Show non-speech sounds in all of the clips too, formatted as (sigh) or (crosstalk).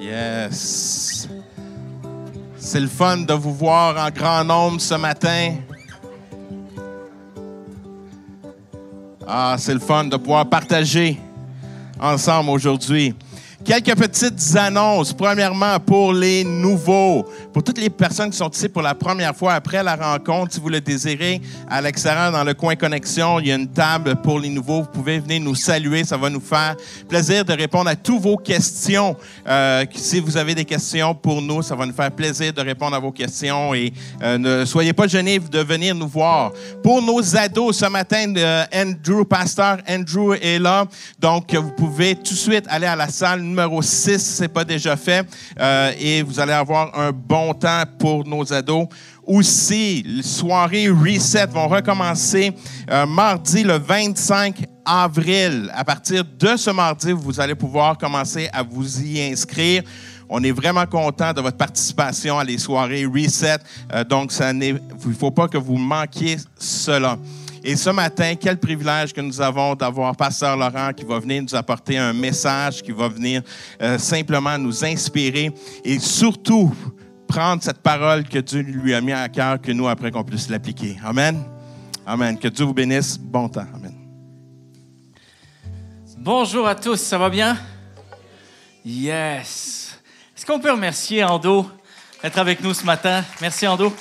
Yes. C'est le fun de vous voir en grand nombre ce matin. Ah, c'est le fun de pouvoir partager ensemble aujourd'hui. Quelques petites annonces. Premièrement, pour les nouveaux, pour toutes les personnes qui sont ici pour la première fois après la rencontre, si vous le désirez, à l'extérieur, dans le coin connexion, il y a une table pour les nouveaux. Vous pouvez venir nous saluer. Ça va nous faire plaisir de répondre à toutes vos questions. Euh, si vous avez des questions pour nous, ça va nous faire plaisir de répondre à vos questions et euh, ne soyez pas gênés de venir nous voir. Pour nos ados, ce matin, euh, Andrew, pasteur Andrew est là. Donc, vous pouvez tout de suite aller à la salle numéro 6, c'est pas déjà fait. Euh, et vous allez avoir un bon temps pour nos ados. Aussi, les soirées Reset vont recommencer euh, mardi le 25 avril. À partir de ce mardi, vous allez pouvoir commencer à vous y inscrire. On est vraiment content de votre participation à les soirées Reset. Euh, donc, ça il ne faut pas que vous manquiez cela. Et ce matin, quel privilège que nous avons d'avoir Pasteur Laurent qui va venir nous apporter un message, qui va venir euh, simplement nous inspirer et surtout prendre cette parole que Dieu lui a mis à cœur, que nous, après, qu'on puisse l'appliquer. Amen. Amen. Que Dieu vous bénisse. Bon temps. Amen. Bonjour à tous. Ça va bien? Yes. Est-ce qu'on peut remercier Ando d'être avec nous ce matin? Merci Ando.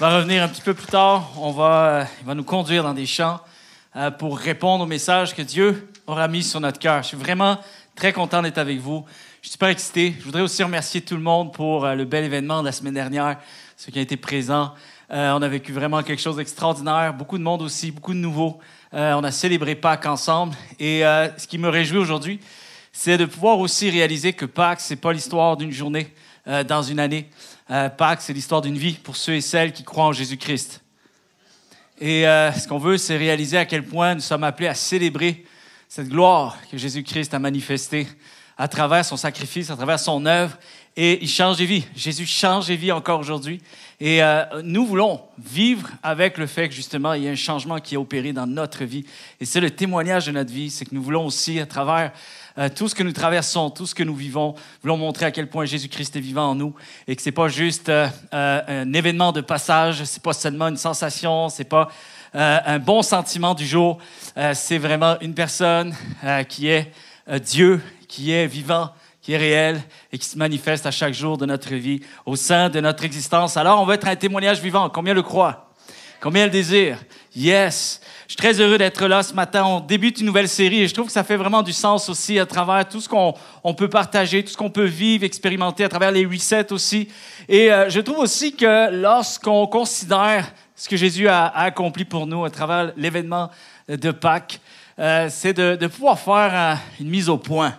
On va revenir un petit peu plus tard. On va, euh, il va nous conduire dans des champs euh, pour répondre au message que Dieu aura mis sur notre cœur. Je suis vraiment très content d'être avec vous. Je suis super excité. Je voudrais aussi remercier tout le monde pour euh, le bel événement de la semaine dernière, ceux qui ont été présents. on a vécu vraiment quelque chose d'extraordinaire, beaucoup de monde aussi, beaucoup de nouveaux. on a célébré Pâques ensemble. Et ce qui me réjouit aujourd'hui, c'est de pouvoir aussi réaliser que Pâques, c'est pas l'histoire d'une journée dans une année. Euh, Pâques, c'est l'histoire d'une vie pour ceux et celles qui croient en Jésus-Christ. Et euh, ce qu'on veut, c'est réaliser à quel point nous sommes appelés à célébrer cette gloire que Jésus-Christ a manifestée à travers son sacrifice, à travers son œuvre. Et il change des vies. Jésus change des vies encore aujourd'hui. Et euh, nous voulons vivre avec le fait que justement, il y a un changement qui est opéré dans notre vie. Et c'est le témoignage de notre vie. C'est que nous voulons aussi, à travers euh, tout ce que nous traversons, tout ce que nous vivons. Voulons montrer à quel point Jésus-Christ est vivant en nous et que ce n'est pas juste euh, euh, un événement de passage, c'est pas seulement une sensation, c'est pas un bon sentiment du jour. c'est vraiment une personne qui est Dieu, qui est vivant, qui est réel et qui se manifeste à chaque jour de notre vie, au sein de notre existence. Alors, on veut être un témoignage vivant. Combien le croit Combien le désire Yes! Je suis très heureux d'être là ce matin. On débute une nouvelle série et je trouve que ça fait vraiment du sens aussi à travers tout ce qu'on on peut partager, tout ce qu'on peut vivre, expérimenter à travers les resets aussi. Et euh, je trouve aussi que lorsqu'on considère ce que Jésus a, accompli pour nous à travers l'événement de Pâques, euh, c'est de, pouvoir faire euh, une mise au point.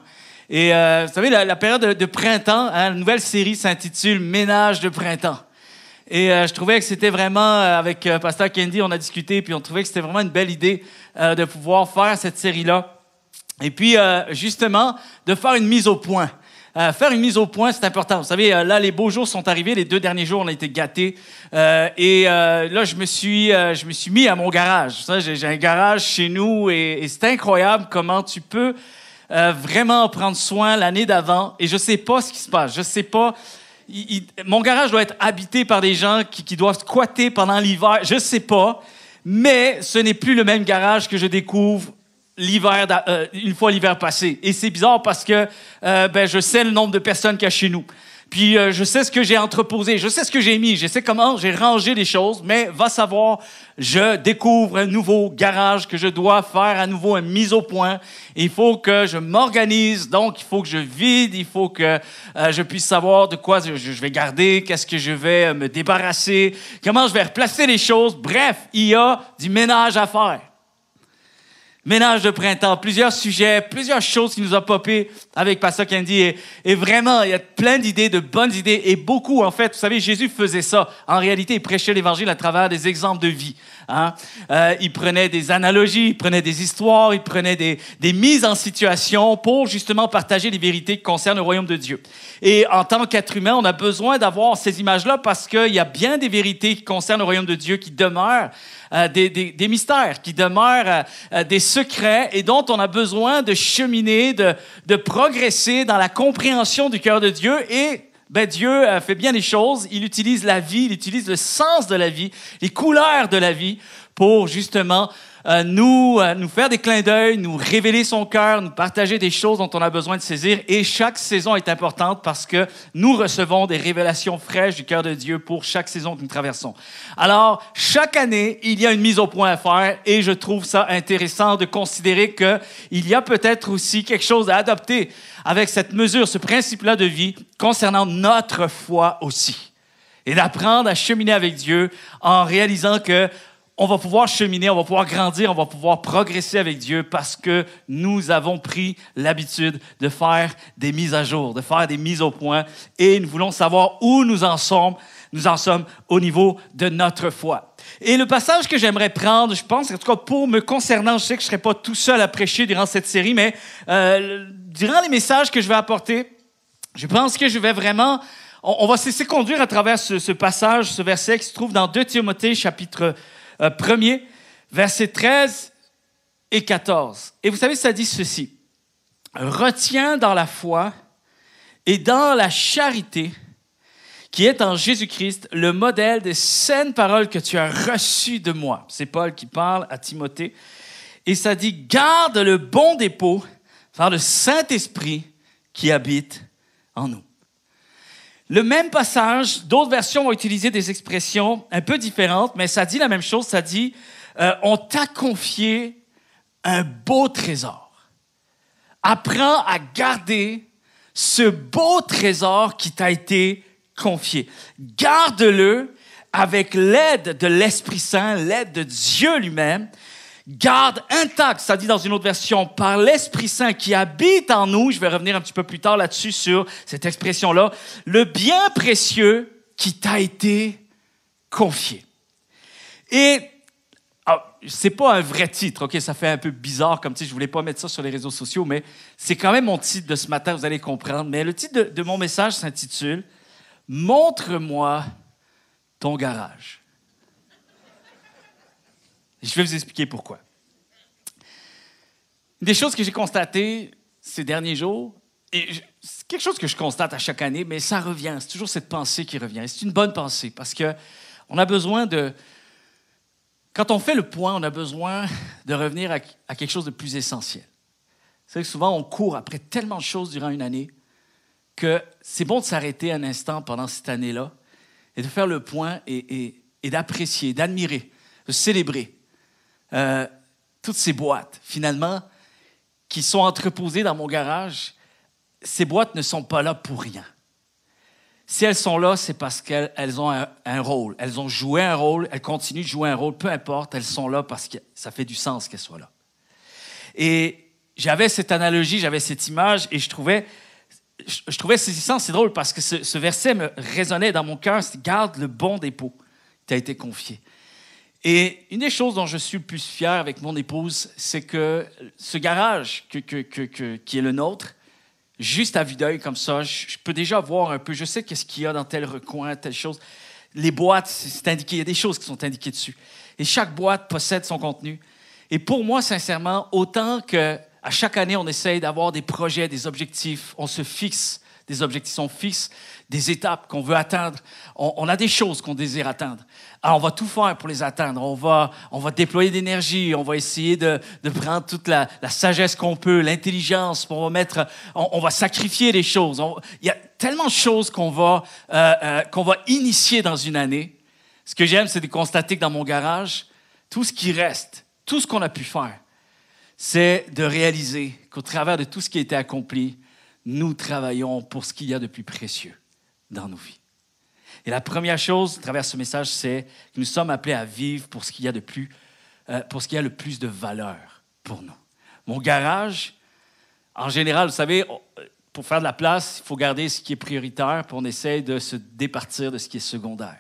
Et vous savez, la, période de, printemps, hein, la nouvelle série s'intitule Ménage de printemps. Et euh, je trouvais que c'était vraiment, euh, avec euh, Pasteur Candy, on a discuté, puis on trouvait que c'était vraiment une belle idée euh, de pouvoir faire cette série-là. Et puis, justement, de faire une mise au point. faire une mise au point, c'est important. Vous savez, là, les beaux jours sont arrivés. Les deux derniers jours, on a été gâtés. et là, je me suis, je me suis mis à mon garage. J'ai un garage chez nous et, et c'est incroyable comment tu peux vraiment prendre soin l'année d'avant. Et je sais pas ce qui se passe. Je sais pas mon garage doit être habité par des gens qui, doivent squatter pendant l'hiver, je ne sais pas, mais ce n'est plus le même garage que je découvre l'hiver euh, une fois l'hiver passé. Et c'est bizarre parce que euh, ben, je sais le nombre de personnes qu'il y a chez nous puis euh, je sais ce que j'ai entreposé, je sais ce que j'ai mis, je sais comment j'ai rangé les choses, mais va savoir, je découvre un nouveau garage que je dois faire à nouveau un mise au point. Il faut que je m'organise, donc il faut que je vide, il faut que euh, je puisse savoir de quoi je vais garder, qu'est-ce que je vais euh, me débarrasser, comment je vais replacer les choses. Bref, il y a du ménage à faire. Ménage de printemps, plusieurs sujets, plusieurs choses qui nous ont popé avec Pastor Candy. Et, et vraiment, il y a plein d'idées, de bonnes idées, et beaucoup, en fait. Vous savez, Jésus faisait ça. En réalité, il prêchait l'Évangile à travers des exemples de vie, Hein. Euh, il prenait des analogies, il prenait des histoires, il prenait des, mises en situation pour justement partager les vérités qui concernent le royaume de Dieu. Et en tant qu'être humain, on a besoin d'avoir ces images-là parce qu'il y a bien des vérités qui concernent le royaume de Dieu qui demeurent euh, des, mystères, qui demeurent euh, des secrets et dont on a besoin de cheminer, de, de progresser dans la compréhension du cœur de Dieu et ben, Dieu euh, fait bien les choses. Il utilise la vie, il utilise le sens de la vie, les couleurs de la vie pour justement euh, nous, euh, nous faire des clins d'œil, nous révéler son cœur, nous partager des choses dont on a besoin de saisir. Et chaque saison est importante parce que nous recevons des révélations fraîches du cœur de Dieu pour chaque saison que nous traversons. Alors, chaque année, il y a une mise au point à faire et je trouve ça intéressant de considérer qu'il y a peut-être aussi quelque chose à adopter avec cette mesure, ce principe-là de vie concernant notre foi aussi et d'apprendre à cheminer avec Dieu en réalisant que on va pouvoir cheminer, on va pouvoir grandir, on va pouvoir progresser avec Dieu parce que nous avons pris l'habitude de faire des mises à jour, de faire des mises au point et nous voulons savoir où nous en sommes, nous en sommes au niveau de notre foi. Et le passage que j'aimerais prendre, je pense, en tout cas pour me concernant, je sais que je ne serai pas tout seul à prêcher durant cette série, mais euh, durant les messages que je vais apporter, je pense que je vais vraiment on, va se conduire à travers ce, ce, passage, ce verset qui se trouve dans 2 Timothée chapitre euh, premier, verset 13 et 14. Et vous savez, ça dit ceci. Retiens dans la foi et dans la charité qui est en Jésus-Christ le modèle des saines paroles que tu as reçues de moi. C'est Paul qui parle à Timothée. Et ça dit, garde le bon dépôt par le Saint-Esprit qui habite en nous. Le même passage, d'autres versions ont utilisé des expressions un peu différentes, mais ça dit la même chose, ça dit, euh, on t'a confié un beau trésor. Apprends à garder ce beau trésor qui t'a été confié. Garde-le avec l'aide de l'Esprit Saint, l'aide de Dieu lui-même, garde intact, ça dit dans une autre version, par l'Esprit Saint qui habite en nous, je vais revenir un petit peu plus tard là-dessus sur cette expression-là, le bien précieux qui t'a été confié. Et ah, c'est pas un vrai titre, ok? Ça fait un peu bizarre comme si Je voulais pas mettre ça sur les réseaux sociaux, mais c'est quand même mon titre de ce matin. Vous allez comprendre. Mais le titre de mon message s'intitule Montre-moi ton garage. Je vais vous expliquer pourquoi. Une des choses que j'ai constatées ces derniers jours, et c'est quelque chose que je constate à chaque année, mais ça revient, c'est toujours cette pensée qui revient. C'est une bonne pensée parce que on a besoin de, quand on fait le point, on a besoin de revenir à, quelque chose de plus essentiel. C'est que souvent on court après tellement de choses durant une année que c'est bon de s'arrêter un instant pendant cette année-là et de faire le point et d'apprécier, d'admirer, de célébrer euh, toutes ces boîtes, finalement, qui sont entreposées dans mon garage, ces boîtes ne sont pas là pour rien. Si elles sont là, c'est parce qu'elles ont un, rôle. Elles ont joué un rôle, elles continuent de jouer un rôle, peu importe, elles sont là parce que ça fait du sens qu'elles soient là. Et j'avais cette analogie, j'avais cette image, et je trouvais, je, trouvais saisissant, c'est drôle, parce que ce, verset me résonnait dans mon cœur, Garde le bon dépôt qui t'a été confié ». Et une des choses dont je suis le plus fier avec mon épouse, c'est que ce garage qui est le nôtre, juste à vue d'œil comme ça, je, peux déjà voir un peu, je sais qu'est-ce qu'il y a dans tel recoin, telle chose. Les boîtes, c'est indiqué, il y a des choses qui sont indiquées dessus. Et chaque boîte possède son contenu. Et pour moi, sincèrement, autant que à chaque année, on essaye d'avoir des projets, des objectifs, on se fixe des objectifs sont fixes, des étapes qu'on veut atteindre. On, a des choses qu'on désire atteindre. Alors, on va tout faire pour les atteindre. On va, on va déployer d'énergie. On va essayer de, prendre toute la, sagesse qu'on peut, l'intelligence. On va mettre, on, va sacrifier des choses. Il y a tellement de choses qu'on va, euh, euh, qu'on va initier dans une année. Ce que j'aime, c'est de constater que dans mon garage, tout ce qui reste, tout ce qu'on a pu faire, c'est de réaliser qu'au travers de tout ce qui a été accompli, nous travaillons pour ce qu'il y a de plus précieux dans nos vies. Et la première chose, à travers ce message, c'est que nous sommes appelés à vivre pour ce qu'il y a de plus, euh, pour ce qu'il y a le plus de valeur pour nous. Mon garage, en général, vous savez, euh, pour faire de la place, il faut garder ce qui est prioritaire, pour on essaie de se départir de ce qui est secondaire.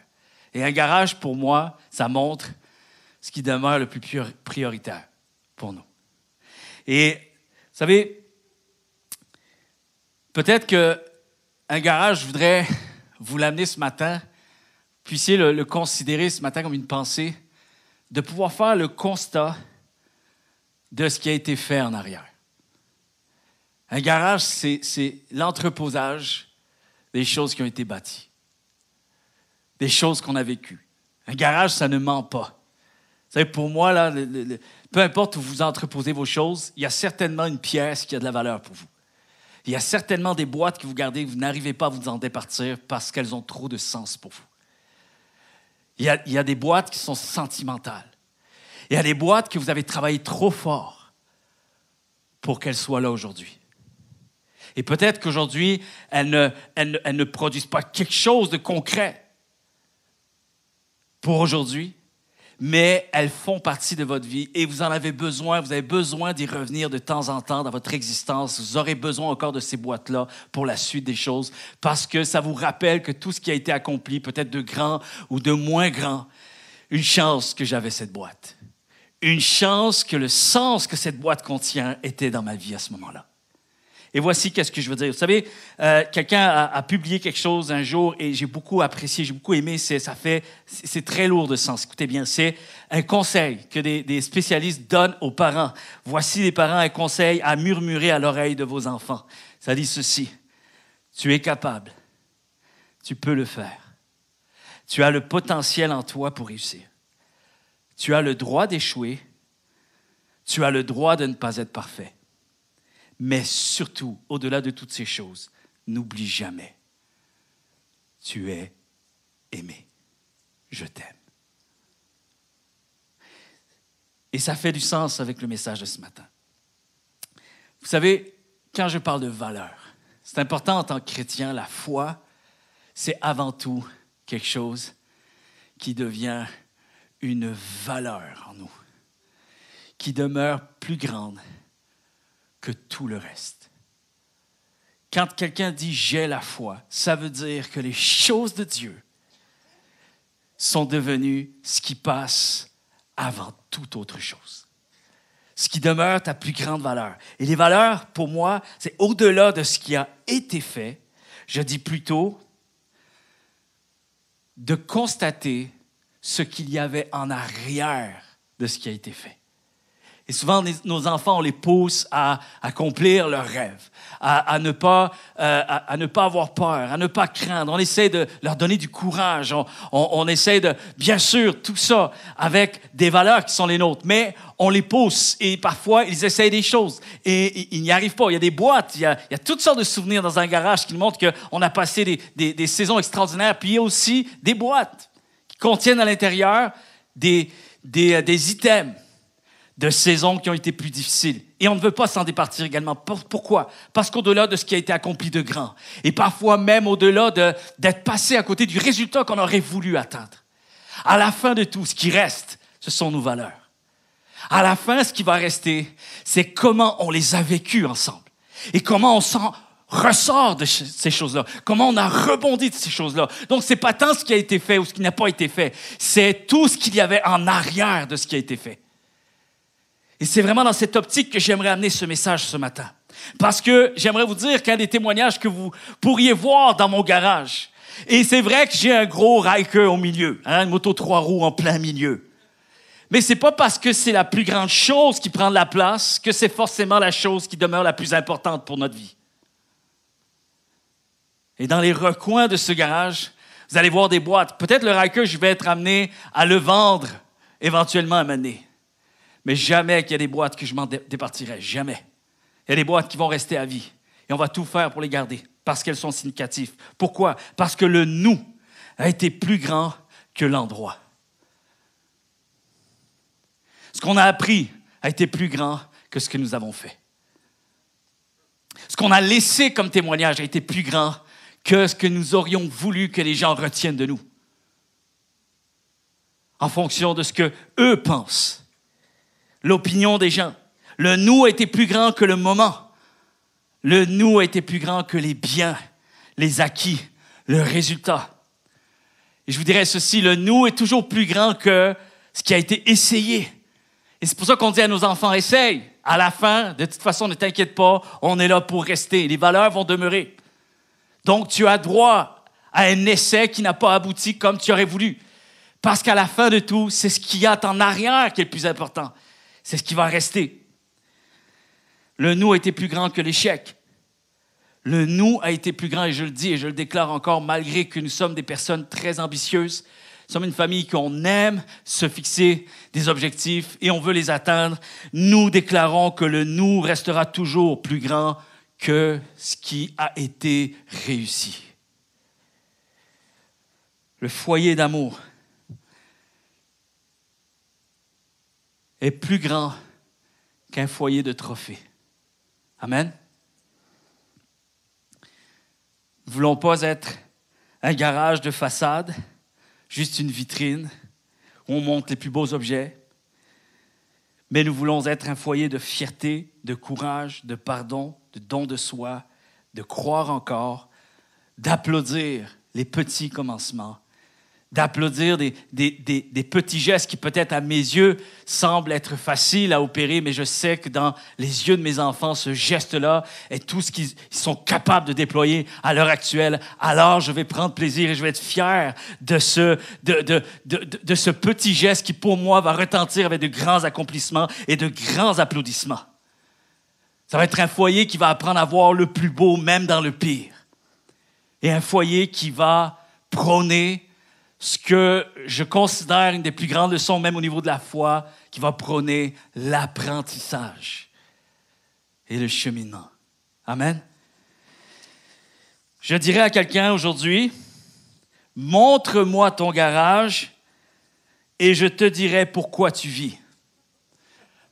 Et un garage, pour moi, ça montre ce qui demeure le plus prioritaire pour nous. Et vous savez, Peut-être qu'un garage je voudrais vous l'amener ce matin, puissiez le, considérer ce matin comme une pensée, de pouvoir faire le constat de ce qui a été fait en arrière. Un garage, c'est l'entreposage des choses qui ont été bâties, des choses qu'on a vécues. Un garage, ça ne ment pas. Vous savez, pour moi, là, peu importe où vous entreposez vos choses, il y a certainement une pièce qui a de la valeur pour vous. Il y a certainement des boîtes que vous gardez, vous n'arrivez pas à vous en départir parce qu'elles ont trop de sens pour vous. Il y, a, des boîtes qui sont sentimentales. Il y a des boîtes que vous avez travaillé trop fort pour qu'elles soient là aujourd'hui. Et peut-être qu'aujourd'hui, ne, elles ne produisent pas quelque chose de concret pour aujourd'hui, mais elles font partie de votre vie et vous en avez besoin. Vous avez besoin d'y revenir de temps en temps dans votre existence. Vous aurez besoin encore de ces boîtes-là pour la suite des choses parce que ça vous rappelle que tout ce qui a été accompli, peut-être de grand ou de moins grand, une chance que j'avais cette boîte. Une chance que le sens que cette boîte contient était dans ma vie à ce moment-là. Et voici qu'est-ce que je veux dire. Vous savez, euh, quelqu'un a, publié quelque chose un jour et j'ai beaucoup apprécié, j'ai beaucoup aimé. C'est, ça fait, c'est très lourd de sens. Écoutez bien, c'est un conseil que des, des, spécialistes donnent aux parents. Voici les parents un conseil à murmurer à l'oreille de vos enfants. Ça dit ceci Tu es capable. Tu peux le faire. Tu as le potentiel en toi pour réussir. Tu as le droit d'échouer. Tu as le droit de ne pas être parfait mais surtout, au-delà de toutes ces choses, n'oublie jamais, tu es aimé. Je t'aime. Et ça fait du sens avec le message de ce matin. Vous savez, quand je parle de valeur, c'est important en tant que chrétien, la foi, c'est avant tout quelque chose qui devient une valeur en nous, qui demeure plus grande que tout le reste. Quand quelqu'un dit j'ai la foi, ça veut dire que les choses de Dieu sont devenues ce qui passe avant toute autre chose. Ce qui demeure ta plus grande valeur. Et les valeurs, pour moi, c'est au-delà de ce qui a été fait. Je dis plutôt de constater ce qu'il y avait en arrière de ce qui a été fait. Et souvent, nos enfants, on les pousse à accomplir leurs rêves, à, ne pas, euh, à, ne pas avoir peur, à ne pas craindre. On essaie de leur donner du courage. On, essaie de, bien sûr, tout ça avec des valeurs qui sont les nôtres, mais on les pousse et parfois, ils essayent des choses et, ils n'y arrivent pas. Il y a des boîtes, il y a, toutes sortes de souvenirs dans un garage qui montrent qu'on a passé des, des, saisons extraordinaires. Puis il y a aussi des boîtes qui contiennent à l'intérieur des, des, euh, des items de saisons qui ont été plus difficiles. Et on ne veut pas s'en départir également. Pourquoi? Parce qu'au-delà de ce qui a été accompli de grand, et parfois même au-delà d'être passé à côté du résultat qu'on aurait voulu atteindre, à la fin de tout, ce qui reste, ce sont nos valeurs. À la fin, ce qui va rester, c'est comment on les a vécues ensemble et comment on s'en ressort de ces choses-là, comment on a rebondi de ces choses-là. Donc, c'est pas tant ce qui a été fait ou ce qui n'a pas été fait, c'est tout ce qu'il y avait en arrière de ce qui a été fait. Et c'est vraiment dans cette optique que j'aimerais amener ce message ce matin. Parce que j'aimerais vous dire qu'un des témoignages que vous pourriez voir dans mon garage. Et c'est vrai que j'ai un gros Riker au milieu, hein, une moto trois roues en plein milieu. Mais c'est pas parce que c'est la plus grande chose qui prend de la place que c'est forcément la chose qui demeure la plus importante pour notre vie. Et dans les recoins de ce garage, vous allez voir des boîtes. Peut-être le Riker, je vais être amené à le vendre éventuellement à mener. Mais jamais qu'il y a des boîtes que je m'en départirai. Jamais. Il y a des boîtes qui vont rester à vie. Et on va tout faire pour les garder parce qu'elles sont significatives. Pourquoi? Parce que le nous a été plus grand que l'endroit. Ce qu'on a appris a été plus grand que ce que nous avons fait. Ce qu'on a laissé comme témoignage a été plus grand que ce que nous aurions voulu que les gens retiennent de nous. En fonction de ce que eux pensent l'opinion des gens. Le nous était plus grand que le moment. Le nous était plus grand que les biens, les acquis, le résultat. Et je vous dirais ceci, le nous est toujours plus grand que ce qui a été essayé. Et c'est pour ça qu'on dit à nos enfants, essaye. À la fin, de toute façon, ne t'inquiète pas, on est là pour rester. Les valeurs vont demeurer. Donc, tu as droit à un essai qui n'a pas abouti comme tu aurais voulu. Parce qu'à la fin de tout, c'est ce qu'il y a en arrière qui est le plus important. C'est ce qui va rester. Le nous a été plus grand que l'échec. Le nous a été plus grand, et je le dis et je le déclare encore, malgré que nous sommes des personnes très ambitieuses, nous sommes une famille qu'on aime se fixer des objectifs et on veut les atteindre, nous déclarons que le nous restera toujours plus grand que ce qui a été réussi. Le foyer d'amour est plus grand qu'un foyer de trophées. Amen. Nous ne voulons pas être un garage de façade, juste une vitrine où on monte les plus beaux objets, mais nous voulons être un foyer de fierté, de courage, de pardon, de don de soi, de croire encore, d'applaudir les petits commencements d'applaudir des, des, des, petits gestes qui peut-être à mes yeux semblent être faciles à opérer, mais je sais que dans les yeux de mes enfants, ce geste-là est tout ce qu'ils sont capables de déployer à l'heure actuelle. Alors je vais prendre plaisir et je vais être fier de ce, de, de, de, de ce petit geste qui pour moi va retentir avec de grands accomplissements et de grands applaudissements. Ça va être un foyer qui va apprendre à voir le plus beau même dans le pire. Et un foyer qui va prôner ce que je considère une des plus grandes leçons, même au niveau de la foi, qui va prôner l'apprentissage et le cheminement. Amen. Je dirais à quelqu'un aujourd'hui, montre-moi ton garage et je te dirai pourquoi tu vis.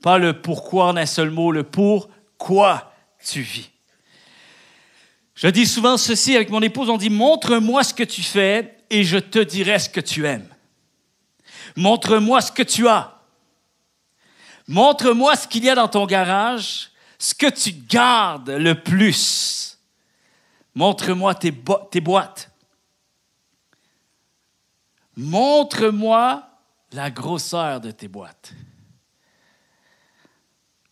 Pas le pourquoi en un seul mot, le pourquoi tu vis. Je dis souvent ceci avec mon épouse, on dit montre-moi ce que tu fais et je te dirai ce que tu aimes. Montre-moi ce que tu as. Montre-moi ce qu'il y a dans ton garage, ce que tu gardes le plus. Montre-moi tes, boîtes. Montre-moi la grosseur de tes boîtes.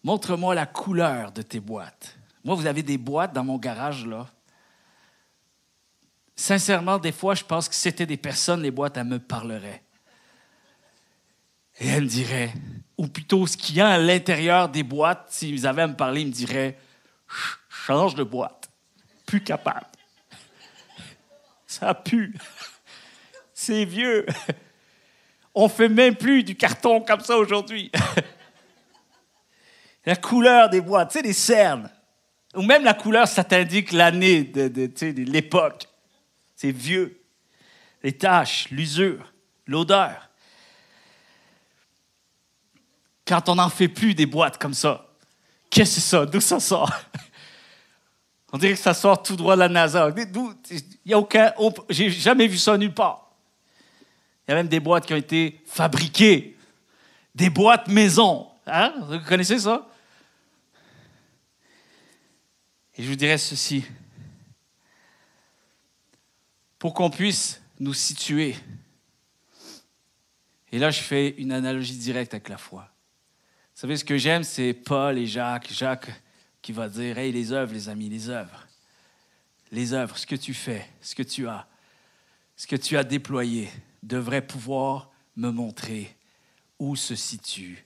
Montre-moi la couleur de tes boîtes. Moi, vous avez des boîtes dans mon garage, là. Sincèrement, des fois, je pense que c'était des personnes, les boîtes à me parleraient. Et elles me diraient... ou plutôt ce qu'il y a à l'intérieur des boîtes, s'ils avaient à me parler, ils me diraient change de boîte, plus capable. (laughs) Ça pue. (laughs) C'est vieux. (laughs) On fait même plus du carton comme ça aujourd'hui. La couleur des boîtes, tu sais, des cernes. Ou même la couleur, ça t'indique l'année de, l'époque. C'est vieux. Les taches, l'usure, l'odeur. Quand on n'en fait plus des boîtes comme ça, qu'est-ce que c'est ça? D'où ça sort? (laughs) On dirait que ça sort tout droit de la NASA. Il a aucun. J'ai jamais vu ça nulle part. Il y a même des boîtes qui ont été fabriquées. Des boîtes maison. Hein? Vous connaissez ça? Et je vous dirais ceci pour qu'on puisse nous situer. Et là, je fais une analogie directe avec la foi. Vous savez, ce que j'aime, c'est Paul et Jacques. Jacques qui va dire, hey, les œuvres, les amis, les œuvres. Les œuvres, ce que tu fais, ce que tu as, ce que tu as déployé, devrait pouvoir me montrer où se situe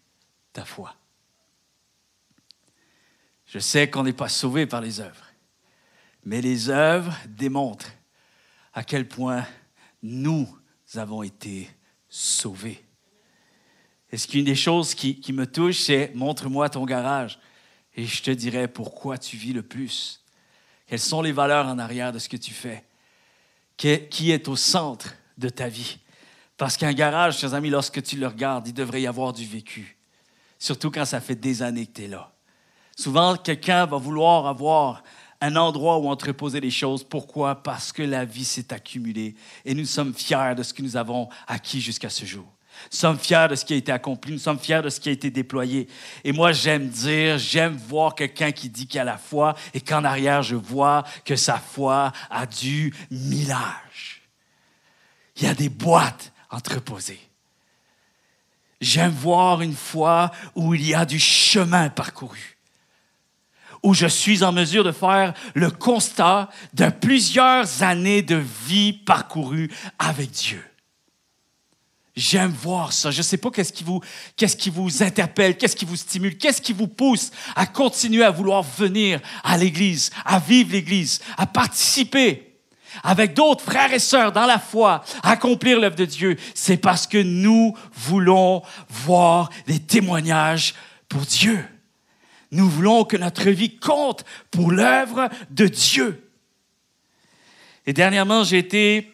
ta foi. Je sais qu'on n'est pas sauvé par les œuvres, mais les œuvres démontrent à quel point nous avons été sauvés. est ce qu'une des choses qui, qui me touche, c'est montre-moi ton garage et je te dirai pourquoi tu vis le plus. Quelles sont les valeurs en arrière de ce que tu fais? Qui est au centre de ta vie? Parce qu'un garage, chers amis, lorsque tu le regardes, il devrait y avoir du vécu. Surtout quand ça fait des années que tu es là. Souvent, quelqu'un va vouloir avoir un endroit où entreposer les choses. Pourquoi? Parce que la vie s'est accumulée et nous sommes fiers de ce que nous avons acquis jusqu'à ce jour. Nous sommes fiers de ce qui a été accompli, nous sommes fiers de ce qui a été déployé. Et moi, j'aime dire, j'aime voir quelqu'un qui dit qu'il a la foi et qu'en arrière, je vois que sa foi a du millage. Il y a des boîtes entreposées. J'aime voir une foi où il y a du chemin parcouru où je suis en mesure de faire le constat de plusieurs années de vie parcourue avec Dieu. J'aime voir ça. Je ne sais pas qu'est-ce qui, vous, qu'est-ce qui vous interpelle, qu'est-ce qui vous stimule, qu'est-ce qui vous pousse à continuer à vouloir venir à l'Église, à vivre l'Église, à participer avec d'autres frères et sœurs dans la foi, accomplir l'œuvre de Dieu, c'est parce que nous voulons voir des témoignages pour Dieu. Nous voulons que notre vie compte pour l'œuvre de Dieu. Et dernièrement, j'ai été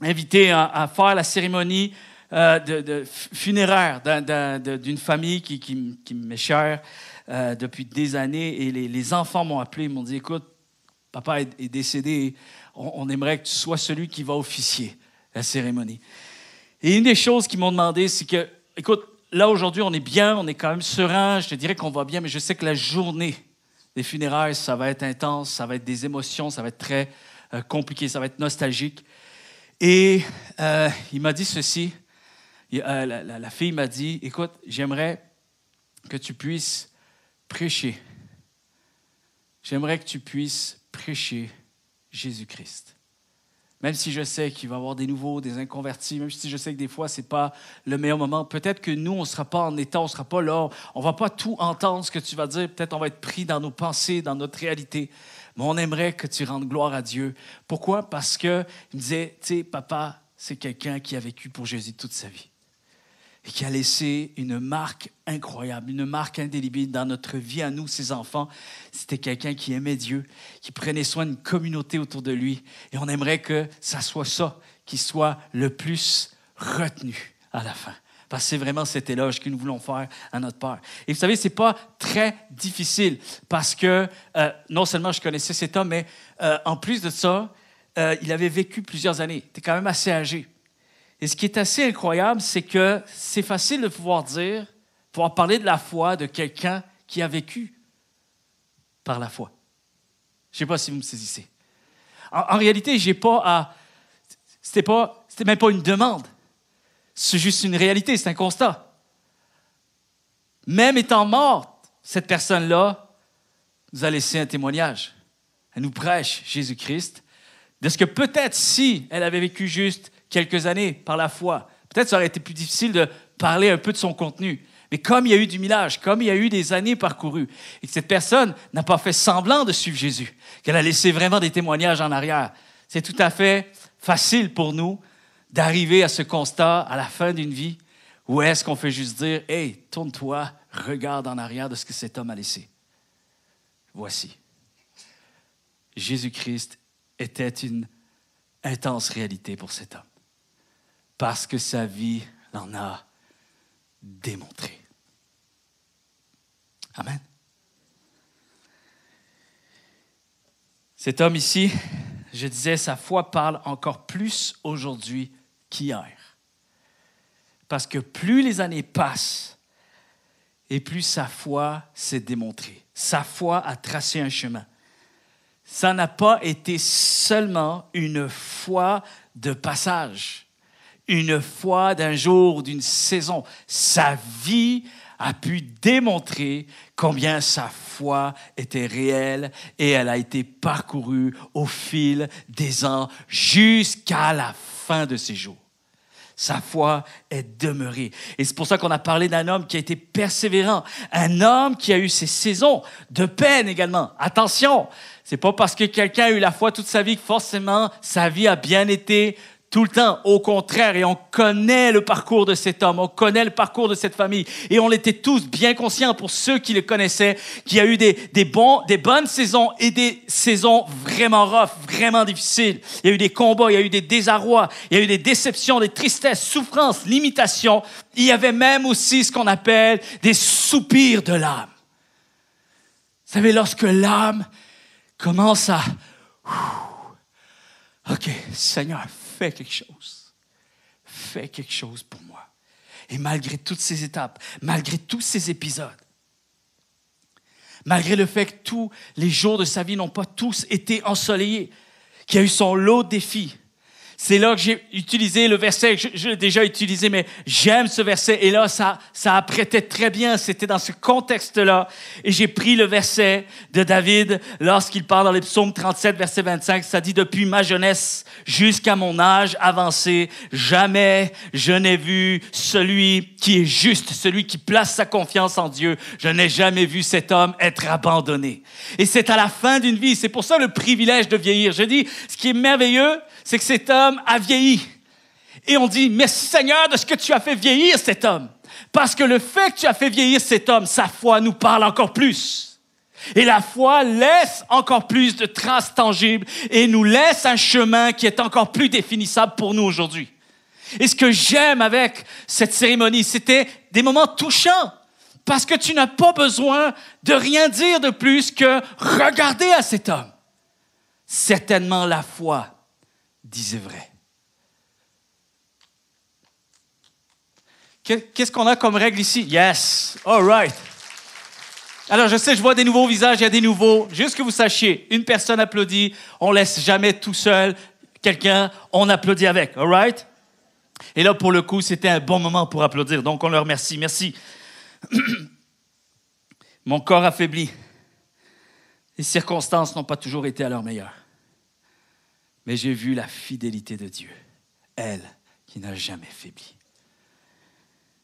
invité à, faire la cérémonie euh, funéraire d'une famille qui, m'est chère euh, depuis des années. Et les, enfants m'ont appelé, ils m'ont dit, écoute, papa est, décédé, on, on, aimerait que tu sois celui qui va officier la cérémonie. Et une des choses qu'ils m'ont demandé, c'est que, écoute, là, aujourd'hui, on est bien, on est quand même serein, je te dirais qu'on va bien, mais je sais que la journée des funérailles, ça va être intense, ça va être des émotions, ça va être très euh, compliqué, ça va être nostalgique. Et euh, il m'a dit ceci, euh, la, fille m'a dit, écoute, j'aimerais que tu puisses prêcher. J'aimerais que tu puisses prêcher Jésus-Christ. Même si je sais qu'il va y avoir des nouveaux, des inconvertis, même si je sais que des fois, ce n'est pas le meilleur moment, peut-être que nous, on ne sera pas en état, on ne sera pas là, on ne va pas tout entendre ce que tu vas dire, peut-être on va être pris dans nos pensées, dans notre réalité, mais on aimerait que tu rendes gloire à Dieu. Pourquoi? Parce que, il me disait, tu sais, papa, c'est quelqu'un qui a vécu pour Jésus toute sa vie et qui a laissé une marque incroyable, une marque indélébile dans notre vie à nous, ses enfants. C'était quelqu'un qui aimait Dieu, qui prenait soin d'une communauté autour de lui. Et on aimerait que ça soit ça qui soit le plus retenu à la fin. Parce que c'est vraiment cet éloge que nous voulons faire à notre Père. Et vous savez, ce n'est pas très difficile parce que euh, non seulement je connaissais cet homme, mais euh, en plus de ça, euh, il avait vécu plusieurs années. Il était quand même assez âgé. Et ce qui est assez incroyable, c'est que c'est facile de pouvoir dire, pouvoir parler de la foi de quelqu'un qui a vécu par la foi. Je ne sais pas si vous me saisissez. En, réalité, j'ai pas C'était pas, c'était même pas une demande. C'est juste une réalité, c'est un constat. Même étant morte, cette personne-là nous a laissé un témoignage. Elle nous prêche Jésus-Christ. De ce que peut-être si elle avait vécu juste quelques années par la foi. Peut-être ça aurait été plus difficile de parler un peu de son contenu. Mais comme il y a eu du millage, comme il y a eu des années parcourues, et que cette personne n'a pas fait semblant de suivre Jésus, qu'elle a laissé vraiment des témoignages en arrière, c'est tout à fait facile pour nous d'arriver à ce constat à la fin d'une vie où est-ce qu'on fait juste dire, hey, tourne-toi, regarde en arrière de ce que cet homme a laissé. Voici. Jésus-Christ était une intense réalité pour cet homme parce que sa vie l'en a démontré. Amen. Cet homme ici, je disais, sa foi parle encore plus aujourd'hui qu'hier. Parce que plus les années passent, et plus sa foi s'est démontrée. Sa foi a tracé un chemin. Ça n'a pas été seulement une foi de passage une fois d'un jour, d'une saison. Sa vie a pu démontrer combien sa foi était réelle et elle a été parcourue au fil des ans jusqu'à la fin de ses jours. Sa foi est demeurée. Et c'est pour ça qu'on a parlé d'un homme qui a été persévérant, un homme qui a eu ses saisons de peine également. Attention, c'est pas parce que quelqu'un a eu la foi toute sa vie que forcément sa vie a bien été tout le temps. Au contraire, et on connaît le parcours de cet homme, on connaît le parcours de cette famille, et on était tous bien conscients pour ceux qui le connaissaient, qu'il y a eu des, bons, des bonnes saisons et des saisons vraiment rough, vraiment difficiles. Il y a eu des combats, il y a eu des désarrois, il y a eu des déceptions, des tristesses, souffrances, limitations. Il y avait même aussi ce qu'on appelle des soupirs de l'âme. Vous savez, lorsque l'âme commence à... OK, Seigneur, fais quelque chose. Fais quelque chose pour moi. Et malgré toutes ces étapes, malgré tous ces épisodes, malgré le fait que tous les jours de sa vie n'ont pas tous été ensoleillés, qu'il a eu son lot de défis, c'est là que j'ai utilisé le verset je l'ai déjà utilisé, mais j'aime ce verset. Et là, ça, ça apprêtait très bien. C'était dans ce contexte-là. Et j'ai pris le verset de David lorsqu'il parle dans les psaumes 37, verset 25. Ça dit, depuis ma jeunesse jusqu'à mon âge avancé, jamais je n'ai vu celui qui est juste, celui qui place sa confiance en Dieu. Je n'ai jamais vu cet homme être abandonné. Et c'est à la fin d'une vie. C'est pour ça le privilège de vieillir. Je dis, ce qui est merveilleux, c'est que cet homme a vieilli. Et on dit, mais Seigneur, de ce que tu as fait vieillir cet homme. Parce que le fait que tu as fait vieillir cet homme, sa foi nous parle encore plus. Et la foi laisse encore plus de traces tangibles et nous laisse un chemin qui est encore plus définissable pour nous aujourd'hui. Et ce que j'aime avec cette cérémonie, c'était des moments touchants. Parce que tu n'as pas besoin de rien dire de plus que regarder à cet homme. Certainement la foi disait vrai. Qu'est-ce qu'on a comme règle ici? Yes! All right! Alors, je sais, je vois des nouveaux visages, il y a des nouveaux. Juste que vous sachiez, une personne applaudit, on laisse jamais tout seul quelqu'un, on applaudit avec. All right? Et là, pour le coup, c'était un bon moment pour applaudir, donc on leur remercie. Merci. (clears throat) Mon corps affaibli. Les circonstances n'ont pas toujours été à leur meilleur mais j'ai vu la fidélité de Dieu, elle qui n'a jamais faibli.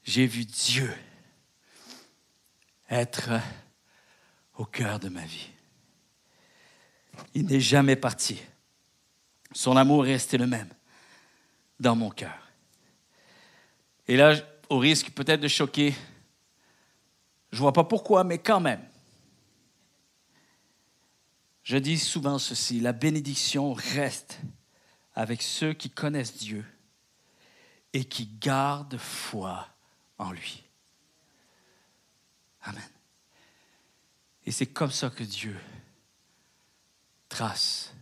J'ai vu Dieu être au cœur de ma vie. Il n'est jamais parti. Son amour est resté le même dans mon cœur. Et là, au risque peut-être de choquer, je ne vois pas pourquoi, mais quand même, je dis souvent ceci, la bénédiction reste avec ceux qui connaissent Dieu et qui gardent foi en lui. Amen. Et c'est comme ça que Dieu trace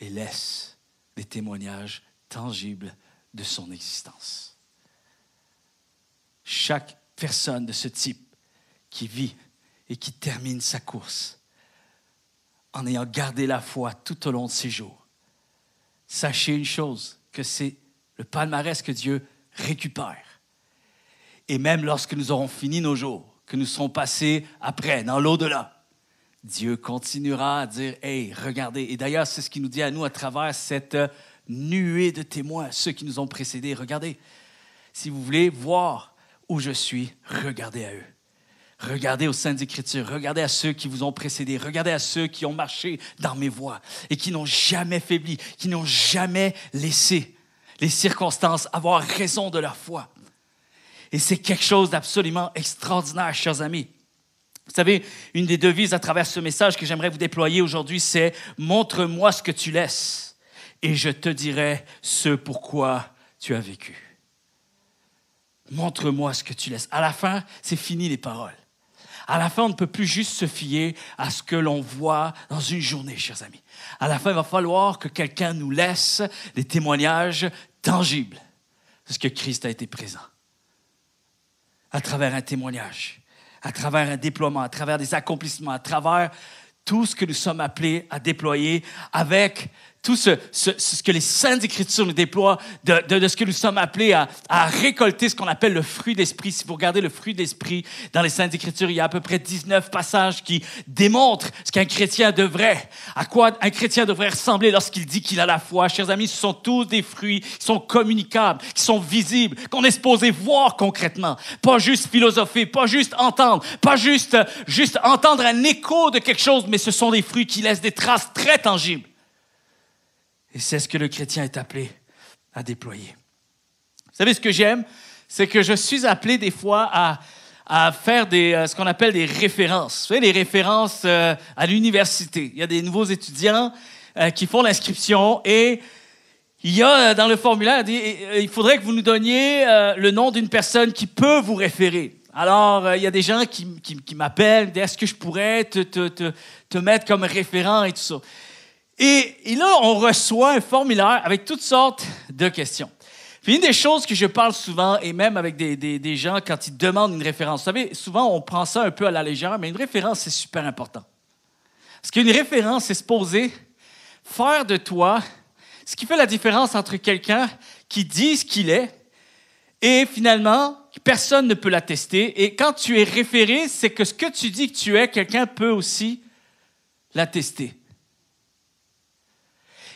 et laisse des témoignages tangibles de son existence. Chaque personne de ce type qui vit et qui termine sa course en ayant gardé la foi tout au long de ces jours. Sachez une chose, que c'est le palmarès que Dieu récupère. Et même lorsque nous aurons fini nos jours, que nous serons passés après, dans l'au-delà, Dieu continuera à dire, hey, regardez. Et d'ailleurs, c'est ce qu'il nous dit à nous à travers cette nuée de témoins, ceux qui nous ont précédés. Regardez, si vous voulez voir où je suis, regardez à eux. Regardez sein Saintes Écritures, regardez à ceux qui vous ont précédés, regardez à ceux qui ont marché dans mes voies et qui n'ont jamais faibli, qui n'ont jamais laissé les circonstances avoir raison de leur foi. Et c'est quelque chose d'absolument extraordinaire, chers amis. Vous savez, une des devises à travers ce message que j'aimerais vous déployer aujourd'hui, c'est Montre-moi ce que tu laisses et je te dirai ce pourquoi tu as vécu. Montre-moi ce que tu laisses. À la fin, c'est fini les paroles. À la fin, on ne peut plus juste se fier à ce que l'on voit dans une journée, chers amis. À la fin, il va falloir que quelqu'un nous laisse des témoignages tangibles de ce que Christ a été présent. À travers un témoignage, à travers un déploiement, à travers des accomplissements, à travers tout ce que nous sommes appelés à déployer avec tout ce, ce, que les saintes écritures nous déploient, de, ce que nous sommes appelés à, récolter, ce qu'on appelle le fruit d'esprit. Si vous regardez le fruit d'esprit dans les saintes écritures, il y a à peu près 19 passages qui démontrent ce qu'un chrétien devrait, à quoi un chrétien devrait ressembler lorsqu'il dit qu'il a la foi. Chers amis, ce sont tous des fruits qui sont communicables, qui sont visibles, qu'on est supposé voir concrètement, pas juste philosopher, pas juste entendre, pas juste, juste entendre un écho de quelque chose, mais ce sont des fruits qui laissent des traces très tangibles et c'est ce que le chrétien est appelé à déployer. Vous savez, ce que j'aime, c'est que je suis appelé des fois à, à faire des, euh, ce qu'on appelle des références. Vous savez, les références euh, à l'université. Il y a des nouveaux étudiants euh, qui font l'inscription et il y a dans le formulaire, il faudrait que vous nous donniez le nom d'une personne qui peut vous référer. Alors, il y a des gens qui, qui, m'appellent, est-ce que je pourrais te, te, te, te mettre comme référent et tout ça. Et, là, on reçoit un formulaire avec toutes sortes de questions. Puis une des choses que je parle souvent, et même avec des, gens quand ils demandent une référence, vous savez, souvent on prend ça un peu à la légère, mais une référence, c'est super important. Parce qu'une référence, c'est se poser, faire de toi ce qui fait la différence entre quelqu'un qui dit ce qu'il est et finalement, personne ne peut l'attester. Et quand tu es référé, c'est que ce que tu dis que tu es, quelqu'un peut aussi l'attester.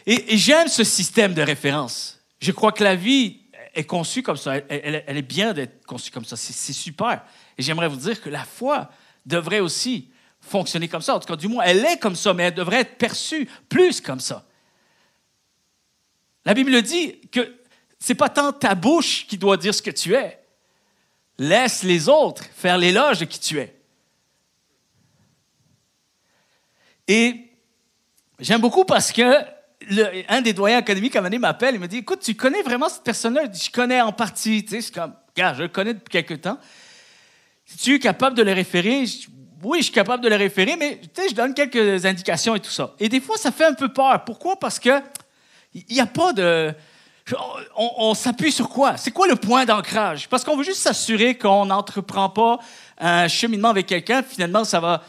Et, j'aime ce système de référence. Je crois que la vie est conçue comme ça. Elle, est bien d'être conçue comme ça. C'est super. Et j'aimerais vous dire que la foi devrait aussi fonctionner comme ça. En tout cas, du moins, elle est comme ça, mais elle devrait être perçue plus comme ça. La Bible dit que c'est pas tant ta bouche qui doit dire ce que tu es. Laisse les autres faire l'éloge de qui tu es. Et j'aime beaucoup parce que un des doyens académiques à un m'appelle, il me dit Écoute, tu connais vraiment cette personne-là Je connais en partie. Tu sais, comme, je le connais depuis quelques temps. Es-tu capable de le référer Oui, je suis capable de le référer, mais je donne quelques indications et tout ça. Et des fois, ça fait un peu peur. Pourquoi Parce que il n'y a pas de. on s'appuie sur quoi C'est quoi le point d'ancrage Parce qu'on veut juste s'assurer qu'on n'entreprend pas un cheminement avec quelqu'un. Finalement, ça va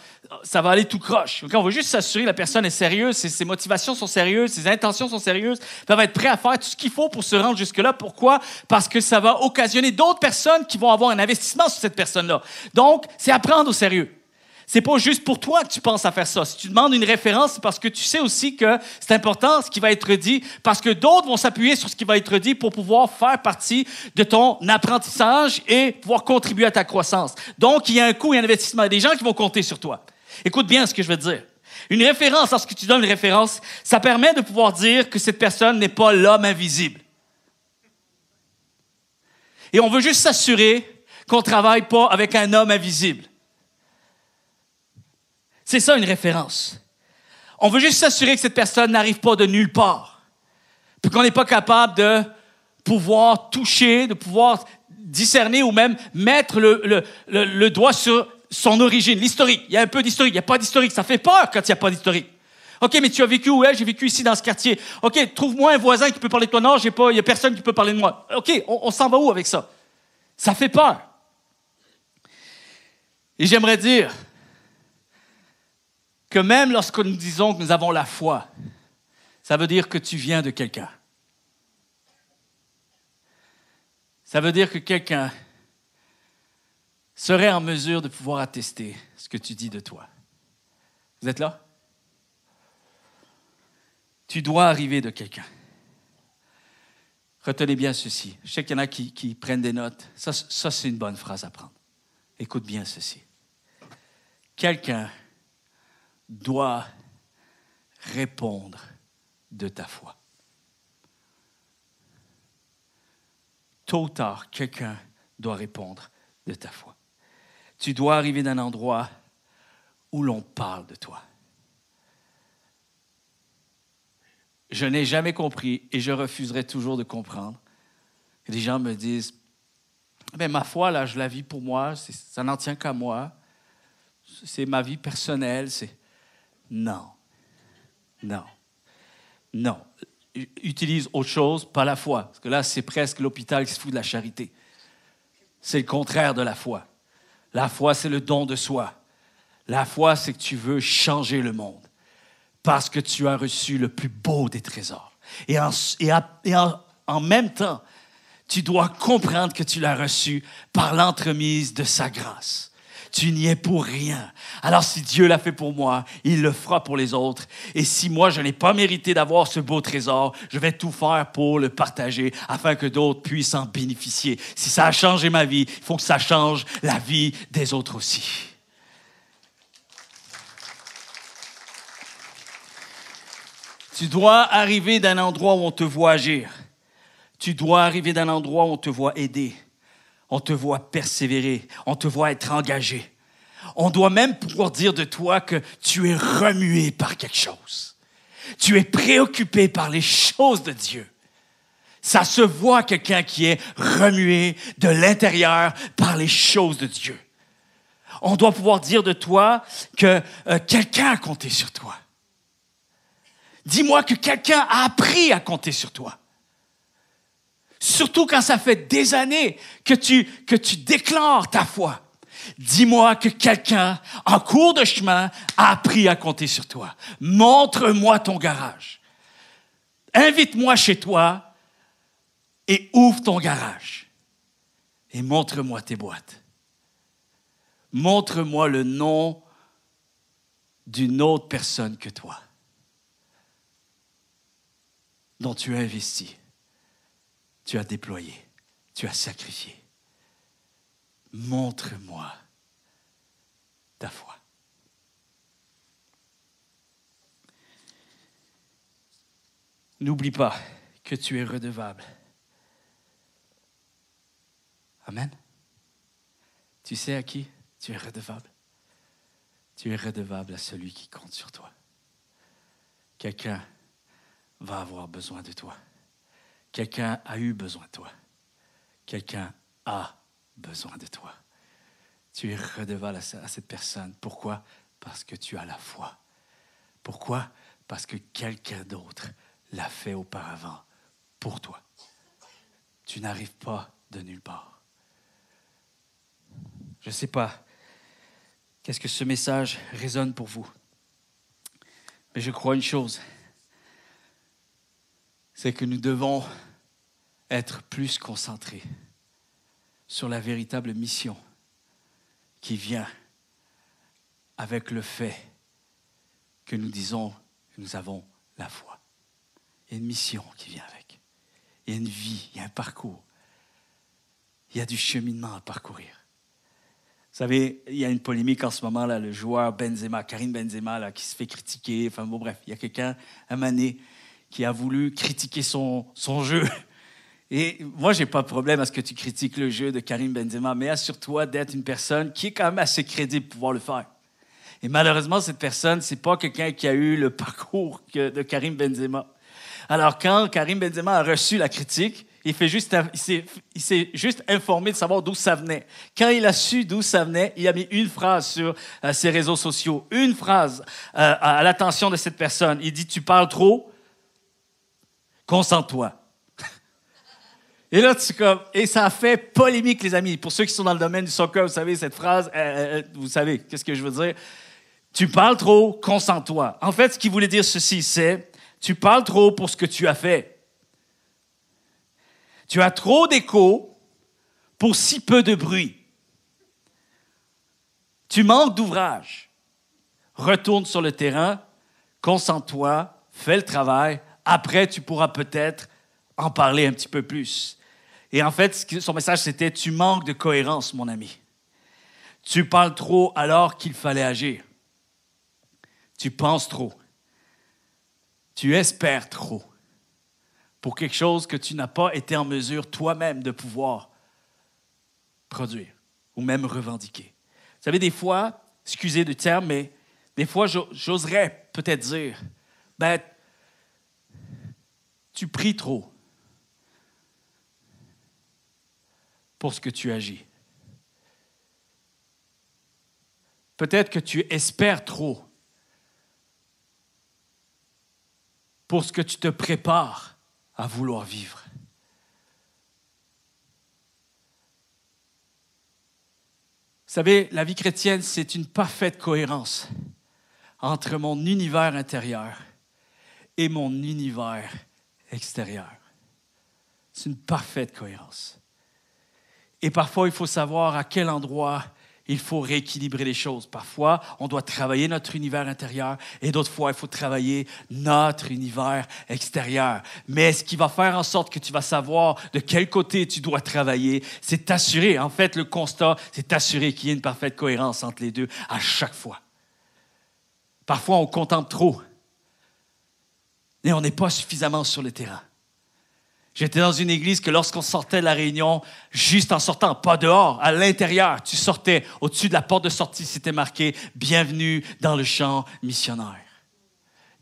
ça va aller tout croche. On veut juste s'assurer que la personne est sérieuse, ses, ses, motivations sont sérieuses, ses intentions sont sérieuses. Elle va être prête à faire tout ce qu'il faut pour se rendre jusque-là. Pourquoi? Parce que ça va occasionner d'autres personnes qui vont avoir un investissement sur cette personne-là. Donc, c'est à prendre au sérieux. C'est pas juste pour toi que tu penses à faire ça. Si tu demandes une référence, c'est parce que tu sais aussi que c'est important ce qui va être dit, parce que d'autres vont s'appuyer sur ce qui va être dit pour pouvoir faire partie de ton apprentissage et pouvoir contribuer à ta croissance. Donc, il y a un coût et un investissement. Il y a des gens qui vont compter sur toi. Écoute bien ce que je veux dire. Une référence, lorsque tu donnes une référence, ça permet de pouvoir dire que cette personne n'est pas l'homme invisible. Et on veut juste s'assurer qu'on ne travaille pas avec un homme invisible. C'est ça une référence. On veut juste s'assurer que cette personne n'arrive pas de nulle part, puis qu'on n'est pas capable de pouvoir toucher, de pouvoir discerner ou même mettre le doigt sur son origine, l'historique. Il y a un peu d'historique, il n'y a pas d'historique. Ça fait peur quand il n'y a pas d'historique. OK, mais tu as vécu où? elle? j'ai vécu ici dans ce quartier. OK, trouve-moi un voisin qui peut parler de toi. Non, j'ai pas, il n'y a personne qui peut parler de moi. OK, on, on s'en va où avec ça? Ça fait peur. Et j'aimerais dire que même lorsque nous disons que nous avons la foi, ça veut dire que tu viens de quelqu'un. Ça veut dire que quelqu'un serait en mesure de pouvoir attester ce que tu dis de toi. Vous êtes là? Tu dois arriver de quelqu'un. Retenez bien ceci. Je sais qu'il y en a qui, prennent des notes. ça c'est une bonne phrase à prendre. Écoute bien ceci. Quelqu'un doit répondre de ta foi. Tôt ou tard, quelqu'un doit répondre de ta foi tu dois arriver d'un endroit où l'on parle de toi. Je n'ai jamais compris et je refuserai toujours de comprendre. Les gens me disent, mais eh ma foi, là, je la vis pour moi, ça n'en tient qu'à moi, c'est ma vie personnelle, c'est... Non, non, non. Utilise autre chose, pas la foi, parce que là, c'est presque l'hôpital qui se fout de la charité. C'est le contraire de la foi. La foi, c'est le don de soi. La foi, c'est que tu veux changer le monde parce que tu as reçu le plus beau des trésors. Et en, même temps, tu dois comprendre que tu l'as reçu par l'entremise de sa grâce tu n'y es pour rien. Alors si Dieu l'a fait pour moi, il le fera pour les autres. Et si moi, je n'ai pas mérité d'avoir ce beau trésor, je vais tout faire pour le partager afin que d'autres puissent en bénéficier. Si ça a changé ma vie, il faut que ça change la vie des autres aussi. Tu dois arriver d'un endroit où on te voit agir. Tu dois arriver d'un endroit où on te voit aider. On te voit persévérer, on te voit être engagé. On doit même pouvoir dire de toi que tu es remué par quelque chose. Tu es préoccupé par les choses de Dieu. Ça se voit quelqu'un qui est remué de l'intérieur par les choses de Dieu. On doit pouvoir dire de toi que euh, quelqu'un a compté sur toi. Dis-moi que quelqu'un a appris à compter sur toi. Surtout quand ça fait des années que tu, que déclares ta foi. Dis-moi que quelqu'un, en cours de chemin, a appris à compter sur toi. Montre-moi ton garage. Invite-moi chez toi et ouvre ton garage. Et montre-moi tes boîtes. Montre-moi le nom d'une autre personne que toi, dont tu investis tu as déployé, tu as sacrifié. Montre-moi ta foi. N'oublie pas que tu es redevable. Amen. Tu sais à qui tu es redevable Tu es redevable à celui qui compte sur toi. Quelqu'un va avoir besoin de toi. Quelqu'un a eu besoin de toi. Quelqu'un a besoin de toi. Tu es redevable à cette personne. Pourquoi Parce que tu as la foi. Pourquoi Parce que quelqu'un d'autre l'a fait auparavant pour toi. Tu n'arrives pas de nulle part. Je ne sais pas qu'est-ce que ce message résonne pour vous, mais je crois une chose, c'est que nous devons être plus concentrés sur la véritable mission qui vient avec le fait que nous disons que nous avons la foi. Il y a une mission qui vient avec. Il y a une vie, il y a un parcours. Il y a du cheminement à parcourir. Vous savez, il y a une polémique en ce moment, là, le joueur Benzema, Karim Benzema, là, qui se fait critiquer. Enfin bon, bref, il y a quelqu'un, un mané, qui a voulu critiquer son, son jeu. Et moi, j'ai pas de problème à ce que tu critiques le jeu de Karim Benzema, mais assure-toi d'être une personne qui est quand même assez crédible pour pouvoir le faire. Et malheureusement, cette personne, c'est pas quelqu'un qui a eu le (laughs) parcours que de Karim Benzema. Alors, quand Karim Benzema a reçu la critique, il, fait juste, il s'est juste informé de savoir d'où ça venait. Quand il a su d'où ça venait, il a mis une phrase sur euh, ses réseaux sociaux, une phrase euh, à l'attention de cette personne. Il dit, tu parles trop, « toi (laughs) Et là, tu comme. Et ça fait polémique, les amis. Pour ceux qui sont dans le domaine du soccer, vous savez, cette phrase, euh, euh, euh, vous savez, qu'est-ce que je veux dire? Tu parles trop, consens-toi. toi En fait, ce qu'il voulait dire ceci, c'est tu parles trop pour ce que tu as fait. Tu as trop d'écho pour si peu de bruit. Tu manques d'ouvrage. Retourne sur le terrain, »« toi fais le travail, après, tu pourras peut-être en parler un petit peu plus. Et en fait, son message, c'était, tu manques de cohérence, mon ami. Tu parles trop alors qu'il fallait agir. Tu penses trop. Tu espères trop pour quelque chose que tu n'as pas été en mesure toi-même de pouvoir produire ou même revendiquer. Vous savez, des fois, excusez le terme, mais des fois, j'oserais peut-être dire, ben, tu pries trop pour ce que tu agis. Peut-être que tu espères trop pour ce que tu te prépares à vouloir vivre. Vous savez, la vie chrétienne, c'est une parfaite cohérence entre mon univers intérieur et mon univers extérieur. C'est une parfaite cohérence. Et parfois, il faut savoir à quel endroit il faut rééquilibrer les choses. Parfois, on doit travailler notre univers intérieur et d'autres fois, il faut travailler notre univers extérieur. Mais ce qui va faire en sorte que tu vas savoir de quel côté tu dois travailler, c'est t'assurer. En fait, le constat, c'est t'assurer qu'il y ait une parfaite cohérence entre les deux à chaque fois. Parfois, on contemple trop. Et on n'est pas suffisamment sur le terrain. J'étais dans une église que lorsqu'on sortait de la réunion, juste en sortant, pas dehors, à l'intérieur, tu sortais, au-dessus de la porte de sortie, c'était marqué Bienvenue dans le champ missionnaire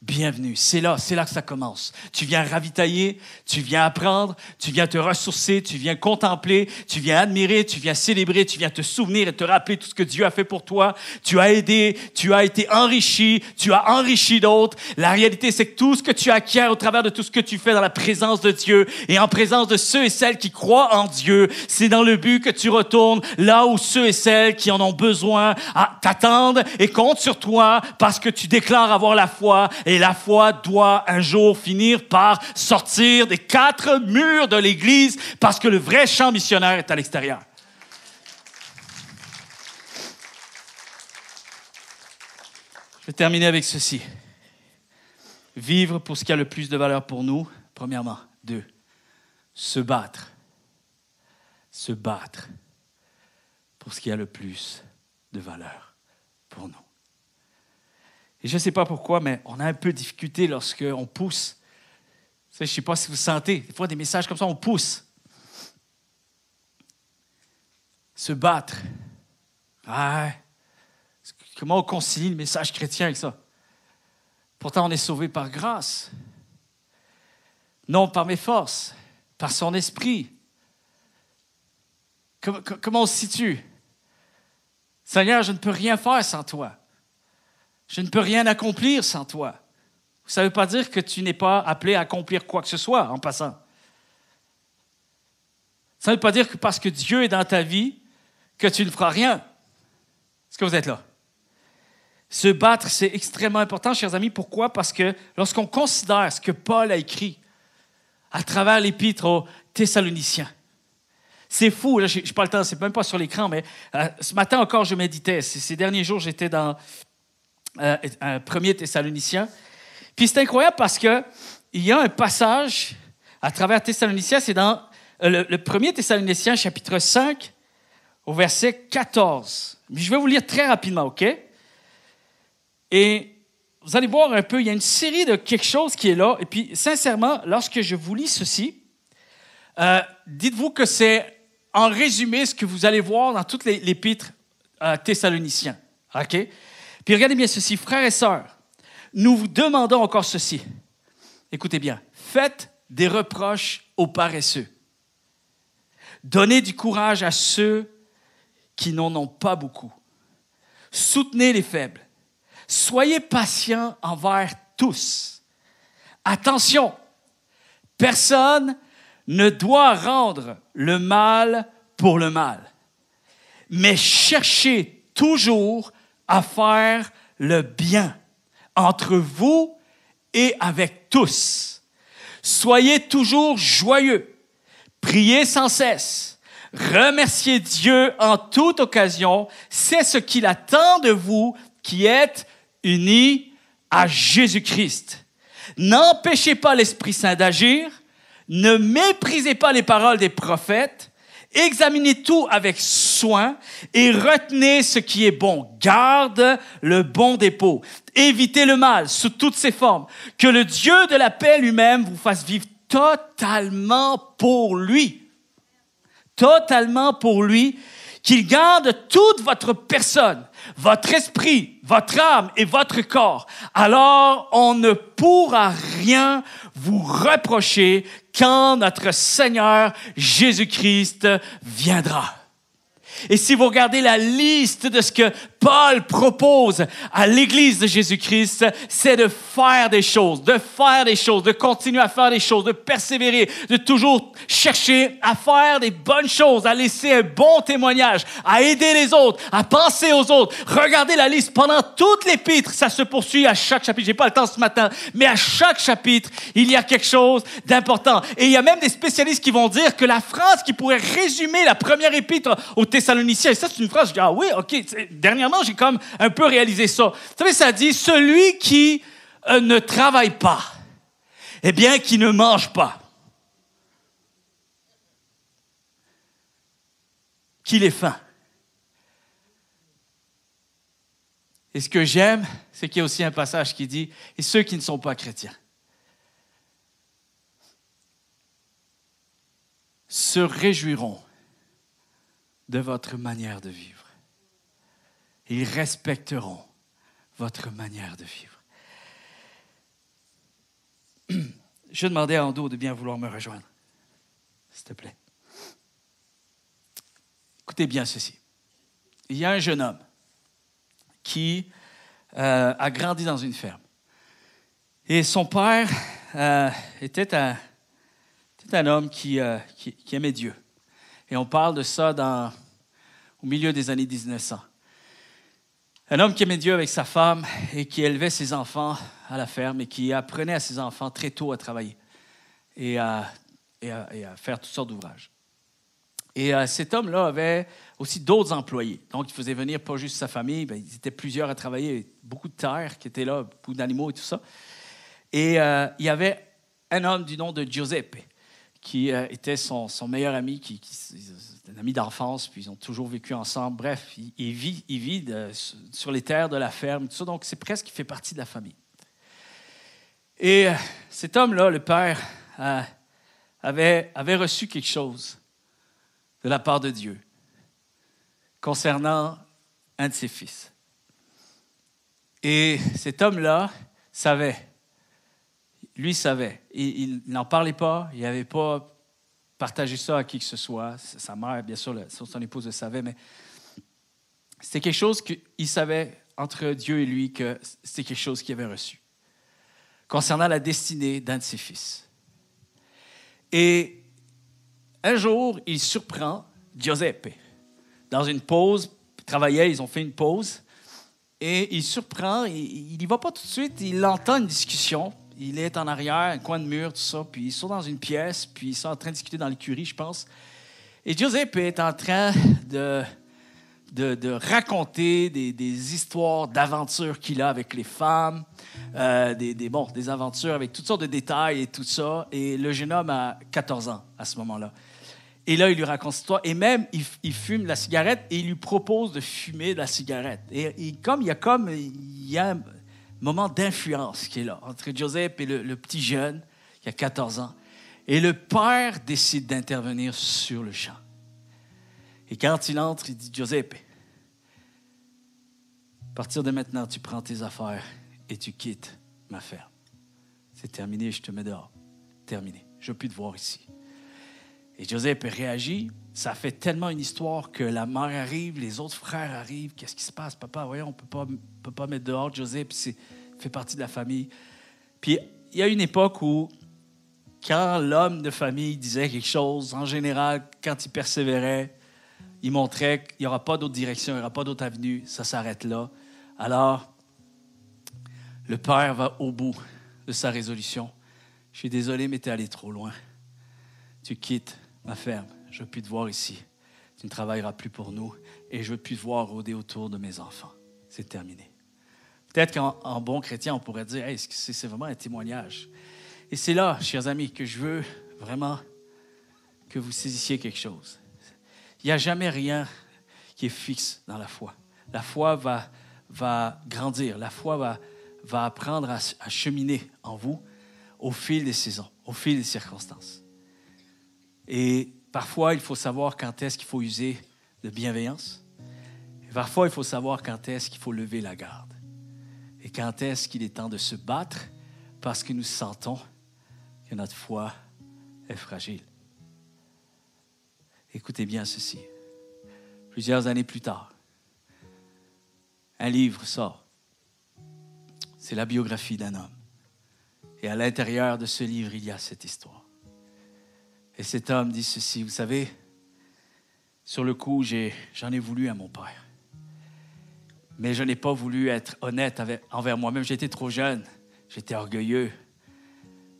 bienvenue. C'est là, c'est là que ça commence. Tu viens ravitailler, tu viens apprendre, tu viens te ressourcer, tu viens contempler, tu viens admirer, tu viens célébrer, tu viens te souvenir et te rappeler tout ce que Dieu a fait pour toi. Tu as aidé, tu as été enrichi, tu as enrichi d'autres. La réalité, c'est que tout ce que tu acquiers au travers de tout ce que tu fais dans la présence de Dieu et en présence de ceux et celles qui croient en Dieu, c'est dans le but que tu retournes là où ceux et celles qui en ont besoin t'attendent et comptent sur toi parce que tu déclares avoir la foi et et la foi doit un jour finir par sortir des quatre murs de l'Église parce que le vrai champ missionnaire est à l'extérieur. Je vais terminer avec ceci. Vivre pour ce qui a le plus de valeur pour nous, premièrement. Deux, se battre. Se battre pour ce qui a le plus de valeur pour nous. Et je ne sais pas pourquoi, mais on a un peu de difficulté lorsqu'on pousse. Je ne sais pas si vous sentez, des fois des messages comme ça, on pousse. Se battre. comment on concilie le message chrétien avec ça? Pourtant, on est sauvé par grâce, non par mes forces, par son esprit. Comment, comment on se situe? Seigneur, je ne peux rien faire sans toi. Je ne peux rien accomplir sans toi. Ça ne veut pas dire que tu n'es pas appelé à accomplir quoi que ce soit en passant. Ça ne veut pas dire que parce que Dieu est dans ta vie, que tu ne feras rien. Est-ce que vous êtes là? Se battre, c'est extrêmement important, chers amis. Pourquoi? Parce que lorsqu'on considère ce que Paul a écrit à travers l'épître aux Thessaloniciens, c'est fou, là, je n'ai pas le temps, c'est même pas sur l'écran, mais euh, ce matin encore, je méditais. ces derniers jours, j'étais dans un euh, euh, premier Thessalonicien. Puis c'est incroyable parce qu'il y a un passage à travers Thessalonicien, c'est dans euh, le, premier Thessalonicien, chapitre 5, au verset 14. Mais je vais vous lire très rapidement, OK? Et vous allez voir un peu, il y a une série de quelque chose qui est là. Et puis, sincèrement, lorsque je vous lis ceci, dites-vous que c'est en résumé ce que vous allez voir dans toutes les, les pitres OK? Puis regardez bien ceci, frères et sœurs, nous vous demandons encore ceci. Écoutez bien, faites des reproches aux paresseux. Donnez du courage à ceux qui n'en ont pas beaucoup. Soutenez les faibles. Soyez patients envers tous. Attention, personne ne doit rendre le mal pour le mal, mais cherchez toujours à faire le bien entre vous et avec tous. Soyez toujours joyeux, priez sans cesse, remerciez Dieu en toute occasion, c'est ce qu'il attend de vous qui êtes unis à Jésus-Christ. N'empêchez pas l'Esprit Saint d'agir, ne méprisez pas les paroles des prophètes, Examinez tout avec soin et retenez ce qui est bon. Garde le bon dépôt. Évitez le mal sous toutes ses formes. Que le Dieu de la paix lui-même vous fasse vivre totalement pour lui. Totalement pour lui. Qu'il garde toute votre personne, votre esprit, votre âme et votre corps. Alors on ne pourra rien vous reprocher quand notre Seigneur Jésus-Christ viendra. Et si vous regardez la liste de ce que Paul propose à l'Église de Jésus-Christ, c'est de faire des choses, de faire des choses, de continuer à faire des choses, de persévérer, de toujours chercher à faire des bonnes choses, à laisser un bon témoignage, à aider les autres, à penser aux autres. Regardez la liste pendant toutes les ça se poursuit à chaque chapitre. J'ai pas le temps ce matin, mais à chaque chapitre, il y a quelque chose d'important. Et il y a même des spécialistes qui vont dire que la phrase qui pourrait résumer la première épître aux Thessaloniciens, et ça c'est une phrase, je dis, ah oui, ok, dernièrement, j'ai j'ai comme un peu réalisé ça. Vous savez, ça dit, celui qui euh, ne travaille pas, eh bien, qui ne mange pas. Qu'il est faim. Et ce que j'aime, c'est qu'il y a aussi un passage qui dit, et ceux qui ne sont pas chrétiens. se réjouiront de votre manière de vivre. Ils respecteront votre manière de vivre. (clears throat) Je demandais à Ando de bien vouloir me rejoindre. S'il te plaît. Écoutez bien ceci. Il y a un jeune homme qui euh, a grandi dans une ferme. Et son père euh, était, un, homme euh, qui, aimait Dieu. Et on parle de ça au milieu des années 1900. Un homme qui aimait Dieu avec sa femme et qui élevait ses enfants à la ferme et qui apprenait à ses enfants très tôt à travailler et à, faire toutes sortes d'ouvrages. Et euh, cet homme-là avait aussi d'autres employés. Donc, il faisait venir pas juste sa famille, ben, il y étaient plusieurs à travailler, beaucoup de terre qui étaient là, beaucoup d'animaux et tout ça. Et euh, il y avait un homme du nom de Giuseppe qui euh, était son, meilleur ami, qui, un ami d'enfance, puis ils ont toujours vécu ensemble. Bref, il, vit, il vit sur les terres de la ferme, tout donc c'est presque, qu'il fait partie de la famille. Et euh, cet homme-là, le père, euh, avait, avait reçu quelque chose de la part de Dieu concernant un de ses fils. Et cet homme-là savait lui savait. Il, il n'en parlait pas, il n'avait pas partagé ça à qui que ce soit. Sa mère, bien sûr, son épouse le savait, mais c'était quelque chose qu'il savait entre Dieu et lui que c'était quelque chose qu'il avait reçu concernant la destinée d'un de ses fils. Et un jour, il surprend Giuseppe. Dans une pause, il travaillait, ils ont fait une pause, et il surprend, il n'y va pas tout de suite, il entend une discussion il est en arrière, un coin de mur, tout ça. Puis ils sont dans une pièce, puis ils sont en train de discuter dans l'écurie, je pense. Et Joseph est en train de, de, raconter des, histoires d'aventures qu'il a avec les femmes, euh, des, des, des aventures avec toutes sortes de détails et tout ça. Et le jeune homme a 14 ans à ce moment-là. Et là, il lui raconte cette histoire. Et même, il, fume la cigarette et il lui propose de fumer la cigarette. Et, comme il y a comme il y a moment d'influence qui est là, entre Joseph et le, petit jeune, qui a 14 ans. Et le père décide d'intervenir sur le champ. Et quand il entre, il dit, Joseph, à partir de maintenant, tu prends tes affaires et tu quittes ma ferme. C'est terminé, je te mets dehors. Terminé. Je ne veux plus te voir ici. Et Joseph réagit. Ça fait tellement une histoire que la mère arrive, les autres frères arrivent. Qu'est-ce qui se passe, papa? Voyons, on ne peut pas peut pas mettre dehors José, puis c'est fait partie de la famille. Puis il y a une époque où, quand l'homme de famille disait quelque chose, en général, quand il persévérait, il montrait qu'il n'y aura pas d'autre direction, il n'y aura pas d'autre avenue, ça s'arrête là. Alors, le père va au bout de sa résolution. Je suis désolé, mais tu es allé trop loin. Tu quittes ma ferme, je ne plus te voir ici. Tu ne travailleras plus pour nous et je ne plus te voir rôder autour de mes enfants. C'est terminé. Peut-être qu'en bon chrétien, on pourrait dire, hey, c'est vraiment un témoignage. Et c'est là, chers amis, que je veux vraiment que vous saisissiez quelque chose. Il n'y a jamais rien qui est fixe dans la foi. La foi va, grandir, la foi va, apprendre à, cheminer en vous au fil des saisons, au fil des circonstances. Et parfois, il faut savoir quand est-ce qu'il faut user de bienveillance. parfois, il faut savoir quand est-ce qu'il faut lever la garde. Et quand est-ce qu'il est temps de se battre parce que nous sentons que notre foi est fragile? Écoutez bien ceci. Plusieurs années plus tard, un livre sort. C'est la biographie d'un homme. Et à l'intérieur de ce livre, il y a cette histoire. Et cet homme dit ceci, vous savez, sur le coup, j'en ai, ai voulu à mon père. Mais je n'ai pas voulu être honnête envers moi-même. J'étais trop jeune. J'étais orgueilleux.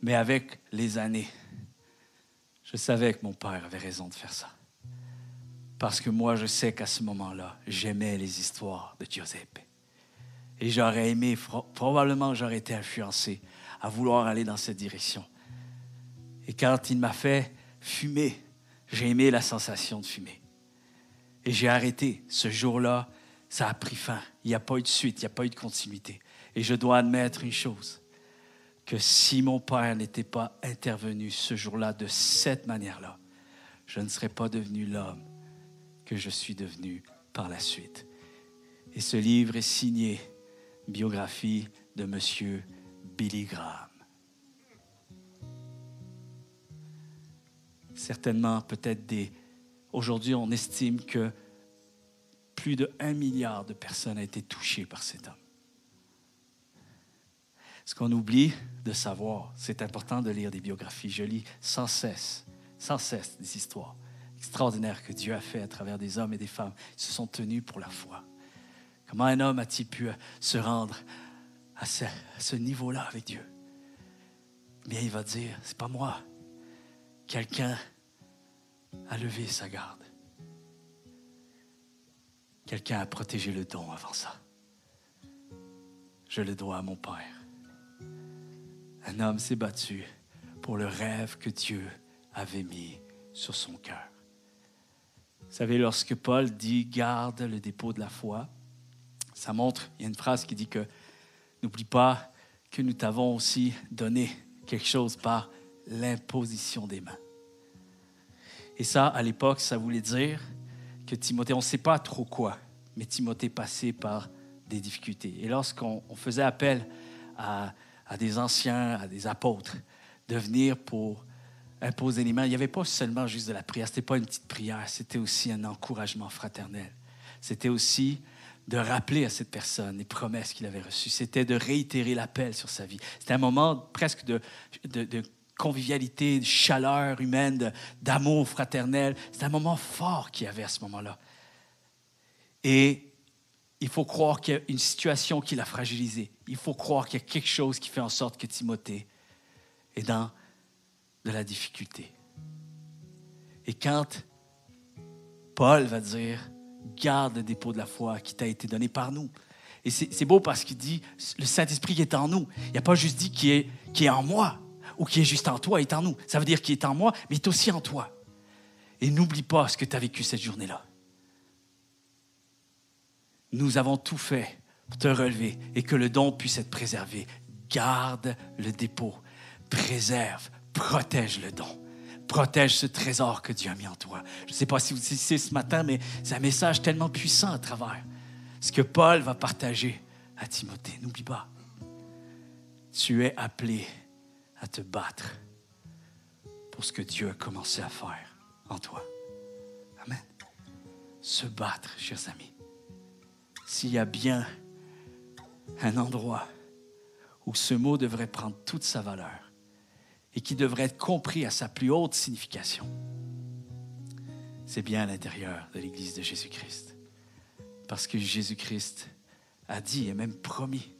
Mais avec les années, je savais que mon père avait raison de faire ça. Parce que moi, je sais qu'à ce moment-là, j'aimais les histoires de Giuseppe. Et j'aurais aimé, probablement j'aurais été influencé à vouloir aller dans cette direction. Et quand il m'a fait fumer, j'ai aimé la sensation de fumer. Et j'ai arrêté ce jour-là ça a pris fin. Il n'y a pas eu de suite, il n'y a pas eu de continuité. Et je dois admettre une chose, que si mon Père n'était pas intervenu ce jour-là de cette manière-là, je ne serais pas devenu l'homme que je suis devenu par la suite. Et ce livre est signé Biographie de M. Billy Graham. Certainement, peut-être des... Aujourd'hui, on estime que plus de 1 milliard de personnes a été touchées par cet homme. Ce qu'on oublie de savoir, c'est important de lire des biographies. Je lis sans cesse, sans cesse des histoires extraordinaires que Dieu a fait à travers des hommes et des femmes qui se sont tenus pour la foi. Comment un homme a-t-il pu euh, se rendre à ce, ce niveau-là avec Dieu? Bien, il va dire, c'est pas moi. Quelqu'un a levé sa garde. Quelqu'un a protégé le don avant ça. Je le dois à mon Père. Un homme s'est battu pour le rêve que Dieu avait mis sur son cœur. Vous savez, lorsque Paul dit garde le dépôt de la foi, ça montre, il y a une phrase qui dit que n'oublie pas que nous t'avons aussi donné quelque chose par l'imposition des mains. Et ça, à l'époque, ça voulait dire que Timothée, on ne sait pas trop quoi, mais Timothée passait par des difficultés. Et lorsqu'on faisait appel à, des anciens, à des apôtres, de venir pour imposer les mains, il n'y avait pas seulement juste de la prière, ce n'était pas une petite prière, c'était aussi un encouragement fraternel. C'était aussi de rappeler à cette personne les promesses qu'il avait reçues. C'était de réitérer l'appel sur sa vie. C'était un moment presque de convivialité, de chaleur humaine, d'amour fraternel. C'est un moment fort qu'il y avait à ce moment-là. Et il faut croire qu'il y a une situation qui l'a fragilisé. Il faut croire qu'il y a quelque chose qui fait en sorte que Timothée est dans de la difficulté. Et quand Paul va dire, garde le dépôt de la foi qui t'a été donné par nous. Et c'est beau parce qu'il dit, le Saint-Esprit qui est en nous. Il a pas juste dit qui est, qui est en moi ou qui est juste en toi est en nous. Ça veut dire qu'il est en moi, mais il est aussi en toi. Et n'oublie pas ce que tu as vécu cette journée-là. Nous avons tout fait pour te relever et que le don puisse être préservé. Garde le dépôt, préserve, protège le don. Protège ce trésor que Dieu a mis en toi. Je ne sais pas si vous savez ce matin, mais c'est un message tellement puissant à travers ce que Paul va partager à Timothée. N'oublie pas, tu es appelé à te battre pour ce que Dieu a commencé à faire en toi. Amen. Se battre, chers amis. S'il y a bien un endroit où ce mot devrait prendre toute sa valeur et qui devrait être compris à sa plus haute signification, c'est bien à l'intérieur de l'Église de Jésus-Christ. Parce que Jésus-Christ a dit et même promis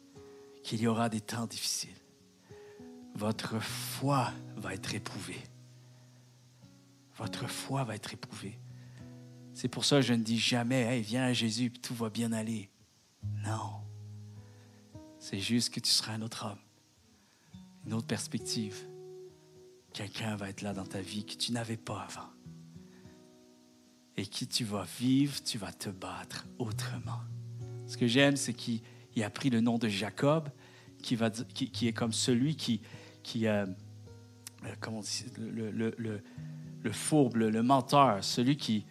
qu'il y aura des temps difficiles votre foi va être éprouvée. Votre foi va être éprouvée. C'est pour ça que je ne dis jamais, hey, viens à Jésus, tout va bien aller. Non. C'est juste que tu seras un autre homme, une autre perspective. Quelqu'un va être là dans ta vie que tu n'avais pas avant. Et qui tu vas vivre, tu vas te battre autrement. Ce que j'aime, c'est qu'il a pris le nom de Jacob, qui est comme celui qui, qui a euh, euh, comment on le, le, fourbe, le, menteur, celui qui,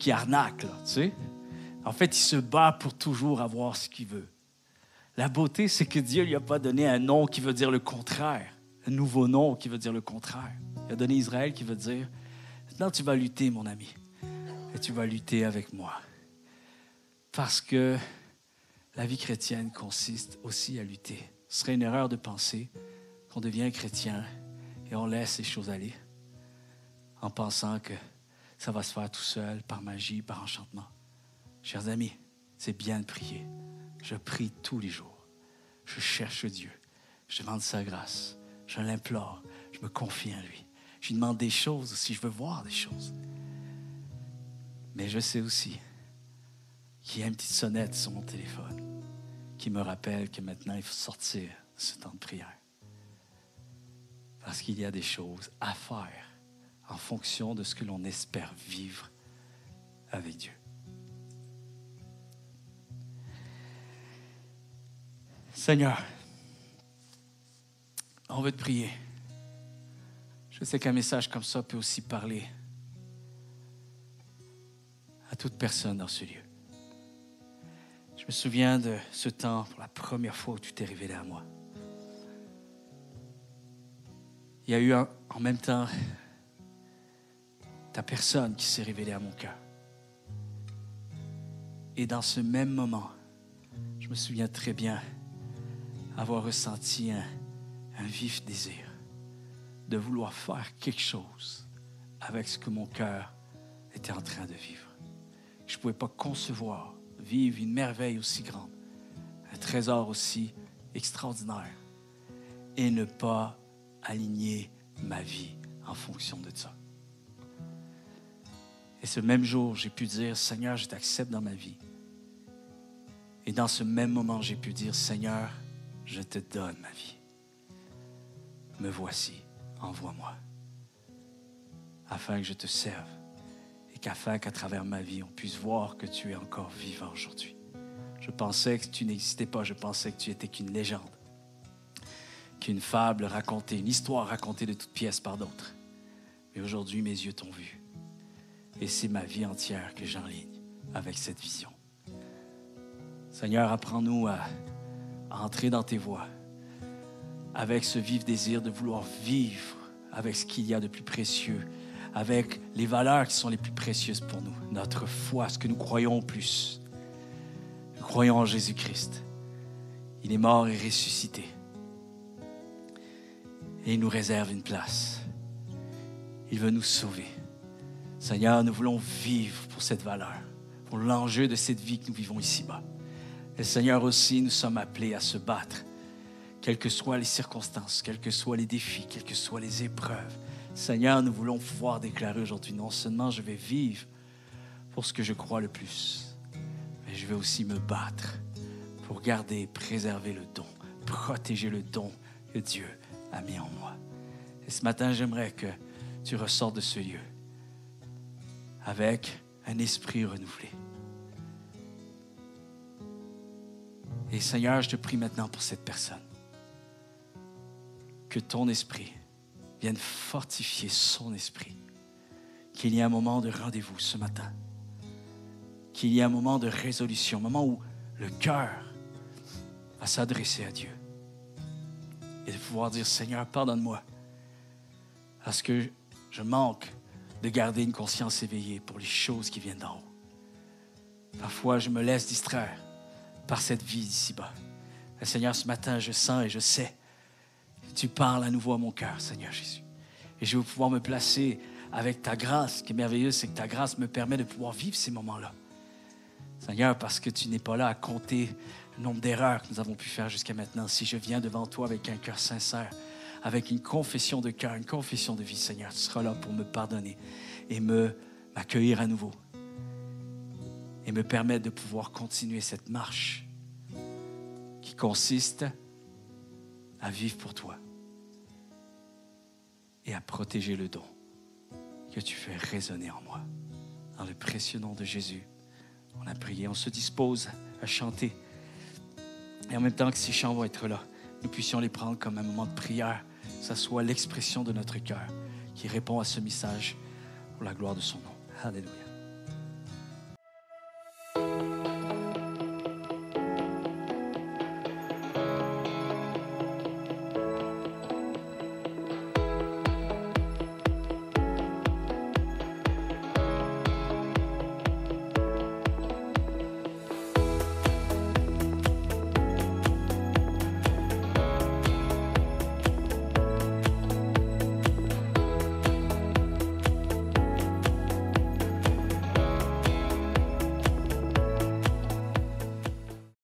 qui arnaque, tu sais. En fait, il se bat pour toujours avoir ce qu'il veut. La beauté, c'est que Dieu lui a pas donné un nom qui veut dire le contraire, un nouveau nom qui veut dire le contraire. Il a donné Israël qui veut dire, maintenant tu vas lutter, mon ami, et tu vas lutter avec moi. Parce que la vie chrétienne consiste aussi à lutter. Ce serait une erreur de penser on devient chrétien et on laisse les choses aller en pensant que ça va se faire tout seul, par magie, par enchantement. Chers amis, c'est bien de prier. Je prie tous les jours. Je cherche Dieu. Je demande sa grâce. Je l'implore. Je me confie en lui. Je lui demande des choses aussi. Je veux voir des choses. Mais je sais aussi qu'il y a une petite sonnette sur mon téléphone qui me rappelle que maintenant il faut sortir de ce temps de prière. Parce qu'il y a des choses à faire en fonction de ce que l'on espère vivre avec Dieu. Seigneur, on veut te prier. Je sais qu'un message comme ça peut aussi parler à toute personne dans ce lieu. Je me souviens de ce temps pour la première fois où tu t'es révélé à moi. il y a eu en même temps ta personne qui s'est révélée à mon cœur. Et dans ce même moment, je me souviens très bien avoir ressenti un, un vif désir de vouloir faire quelque chose avec ce que mon cœur était en train de vivre. Je ne pouvais pas concevoir vivre une merveille aussi grande, un trésor aussi extraordinaire et ne pas aligner ma vie en fonction de ça. Et ce même jour, j'ai pu dire, Seigneur, je t'accepte dans ma vie. Et dans ce même moment, j'ai pu dire, Seigneur, je te donne ma vie. Me voici, envoie-moi, afin que je te serve et qu'afin qu'à travers ma vie, on puisse voir que tu es encore vivant aujourd'hui. Je pensais que tu n'existais pas, je pensais que tu étais qu'une légende qu'une fable racontée, une histoire racontée de toutes pièces par d'autres. Mais aujourd'hui, mes yeux t'ont vu. Et c'est ma vie entière que j'enligne avec cette vision. Seigneur, apprends-nous à, entrer dans tes voies avec ce vif désir de vouloir vivre avec ce qu'il y a de plus précieux, avec les valeurs qui sont les plus précieuses pour nous, notre foi, ce que nous croyons plus. Nous croyons en Jésus-Christ. Il est mort et ressuscité et il nous réserve une place. Il veut nous sauver. Seigneur, nous voulons vivre pour cette valeur, pour l'enjeu de cette vie que nous vivons ici-bas. Et Seigneur aussi, nous sommes appelés à se battre, quelles que soient les circonstances, quels que soient les défis, quelles que soient les épreuves. Seigneur, nous voulons pouvoir déclarer aujourd'hui, non seulement je vais vivre pour ce que je crois le plus, mais je vais aussi me battre pour garder et préserver le don, protéger le don de Dieu a mis en moi. Et ce matin, j'aimerais que tu ressortes de ce lieu avec un esprit renouvelé. Et Seigneur, je te prie maintenant pour cette personne. Que ton esprit vienne fortifier son esprit. Qu'il y ait un moment de rendez-vous ce matin. Qu'il y ait un moment de résolution, un moment où le cœur va s'adresser à Dieu et de pouvoir dire, Seigneur, pardonne-moi, parce que je manque de garder une conscience éveillée pour les choses qui viennent d'en haut. Parfois, je me laisse distraire par cette vie d'ici-bas. Seigneur, ce matin, je sens et je sais. Tu parles à nouveau à mon cœur, Seigneur Jésus. Et je vais pouvoir me placer avec ta grâce. Ce qui est merveilleux, c'est que ta grâce me permet de pouvoir vivre ces moments-là. Seigneur, parce que tu n'es pas là à compter nombre d'erreurs que nous avons pu faire jusqu'à maintenant, si je viens devant toi avec un cœur sincère, avec une confession de cœur, une confession de vie, Seigneur, tu seras là pour me pardonner et me m'accueillir à nouveau et me permettre de pouvoir continuer cette marche qui consiste à vivre pour toi et à protéger le don que tu fais résonner en moi. Dans le précieux nom de Jésus, on a prié, on se dispose à chanter. Et en même temps que ces chants vont être là, nous puissions les prendre comme un moment de prière. Que ça soit l'expression de notre cœur qui répond à ce message pour la gloire de son nom. Alléluia.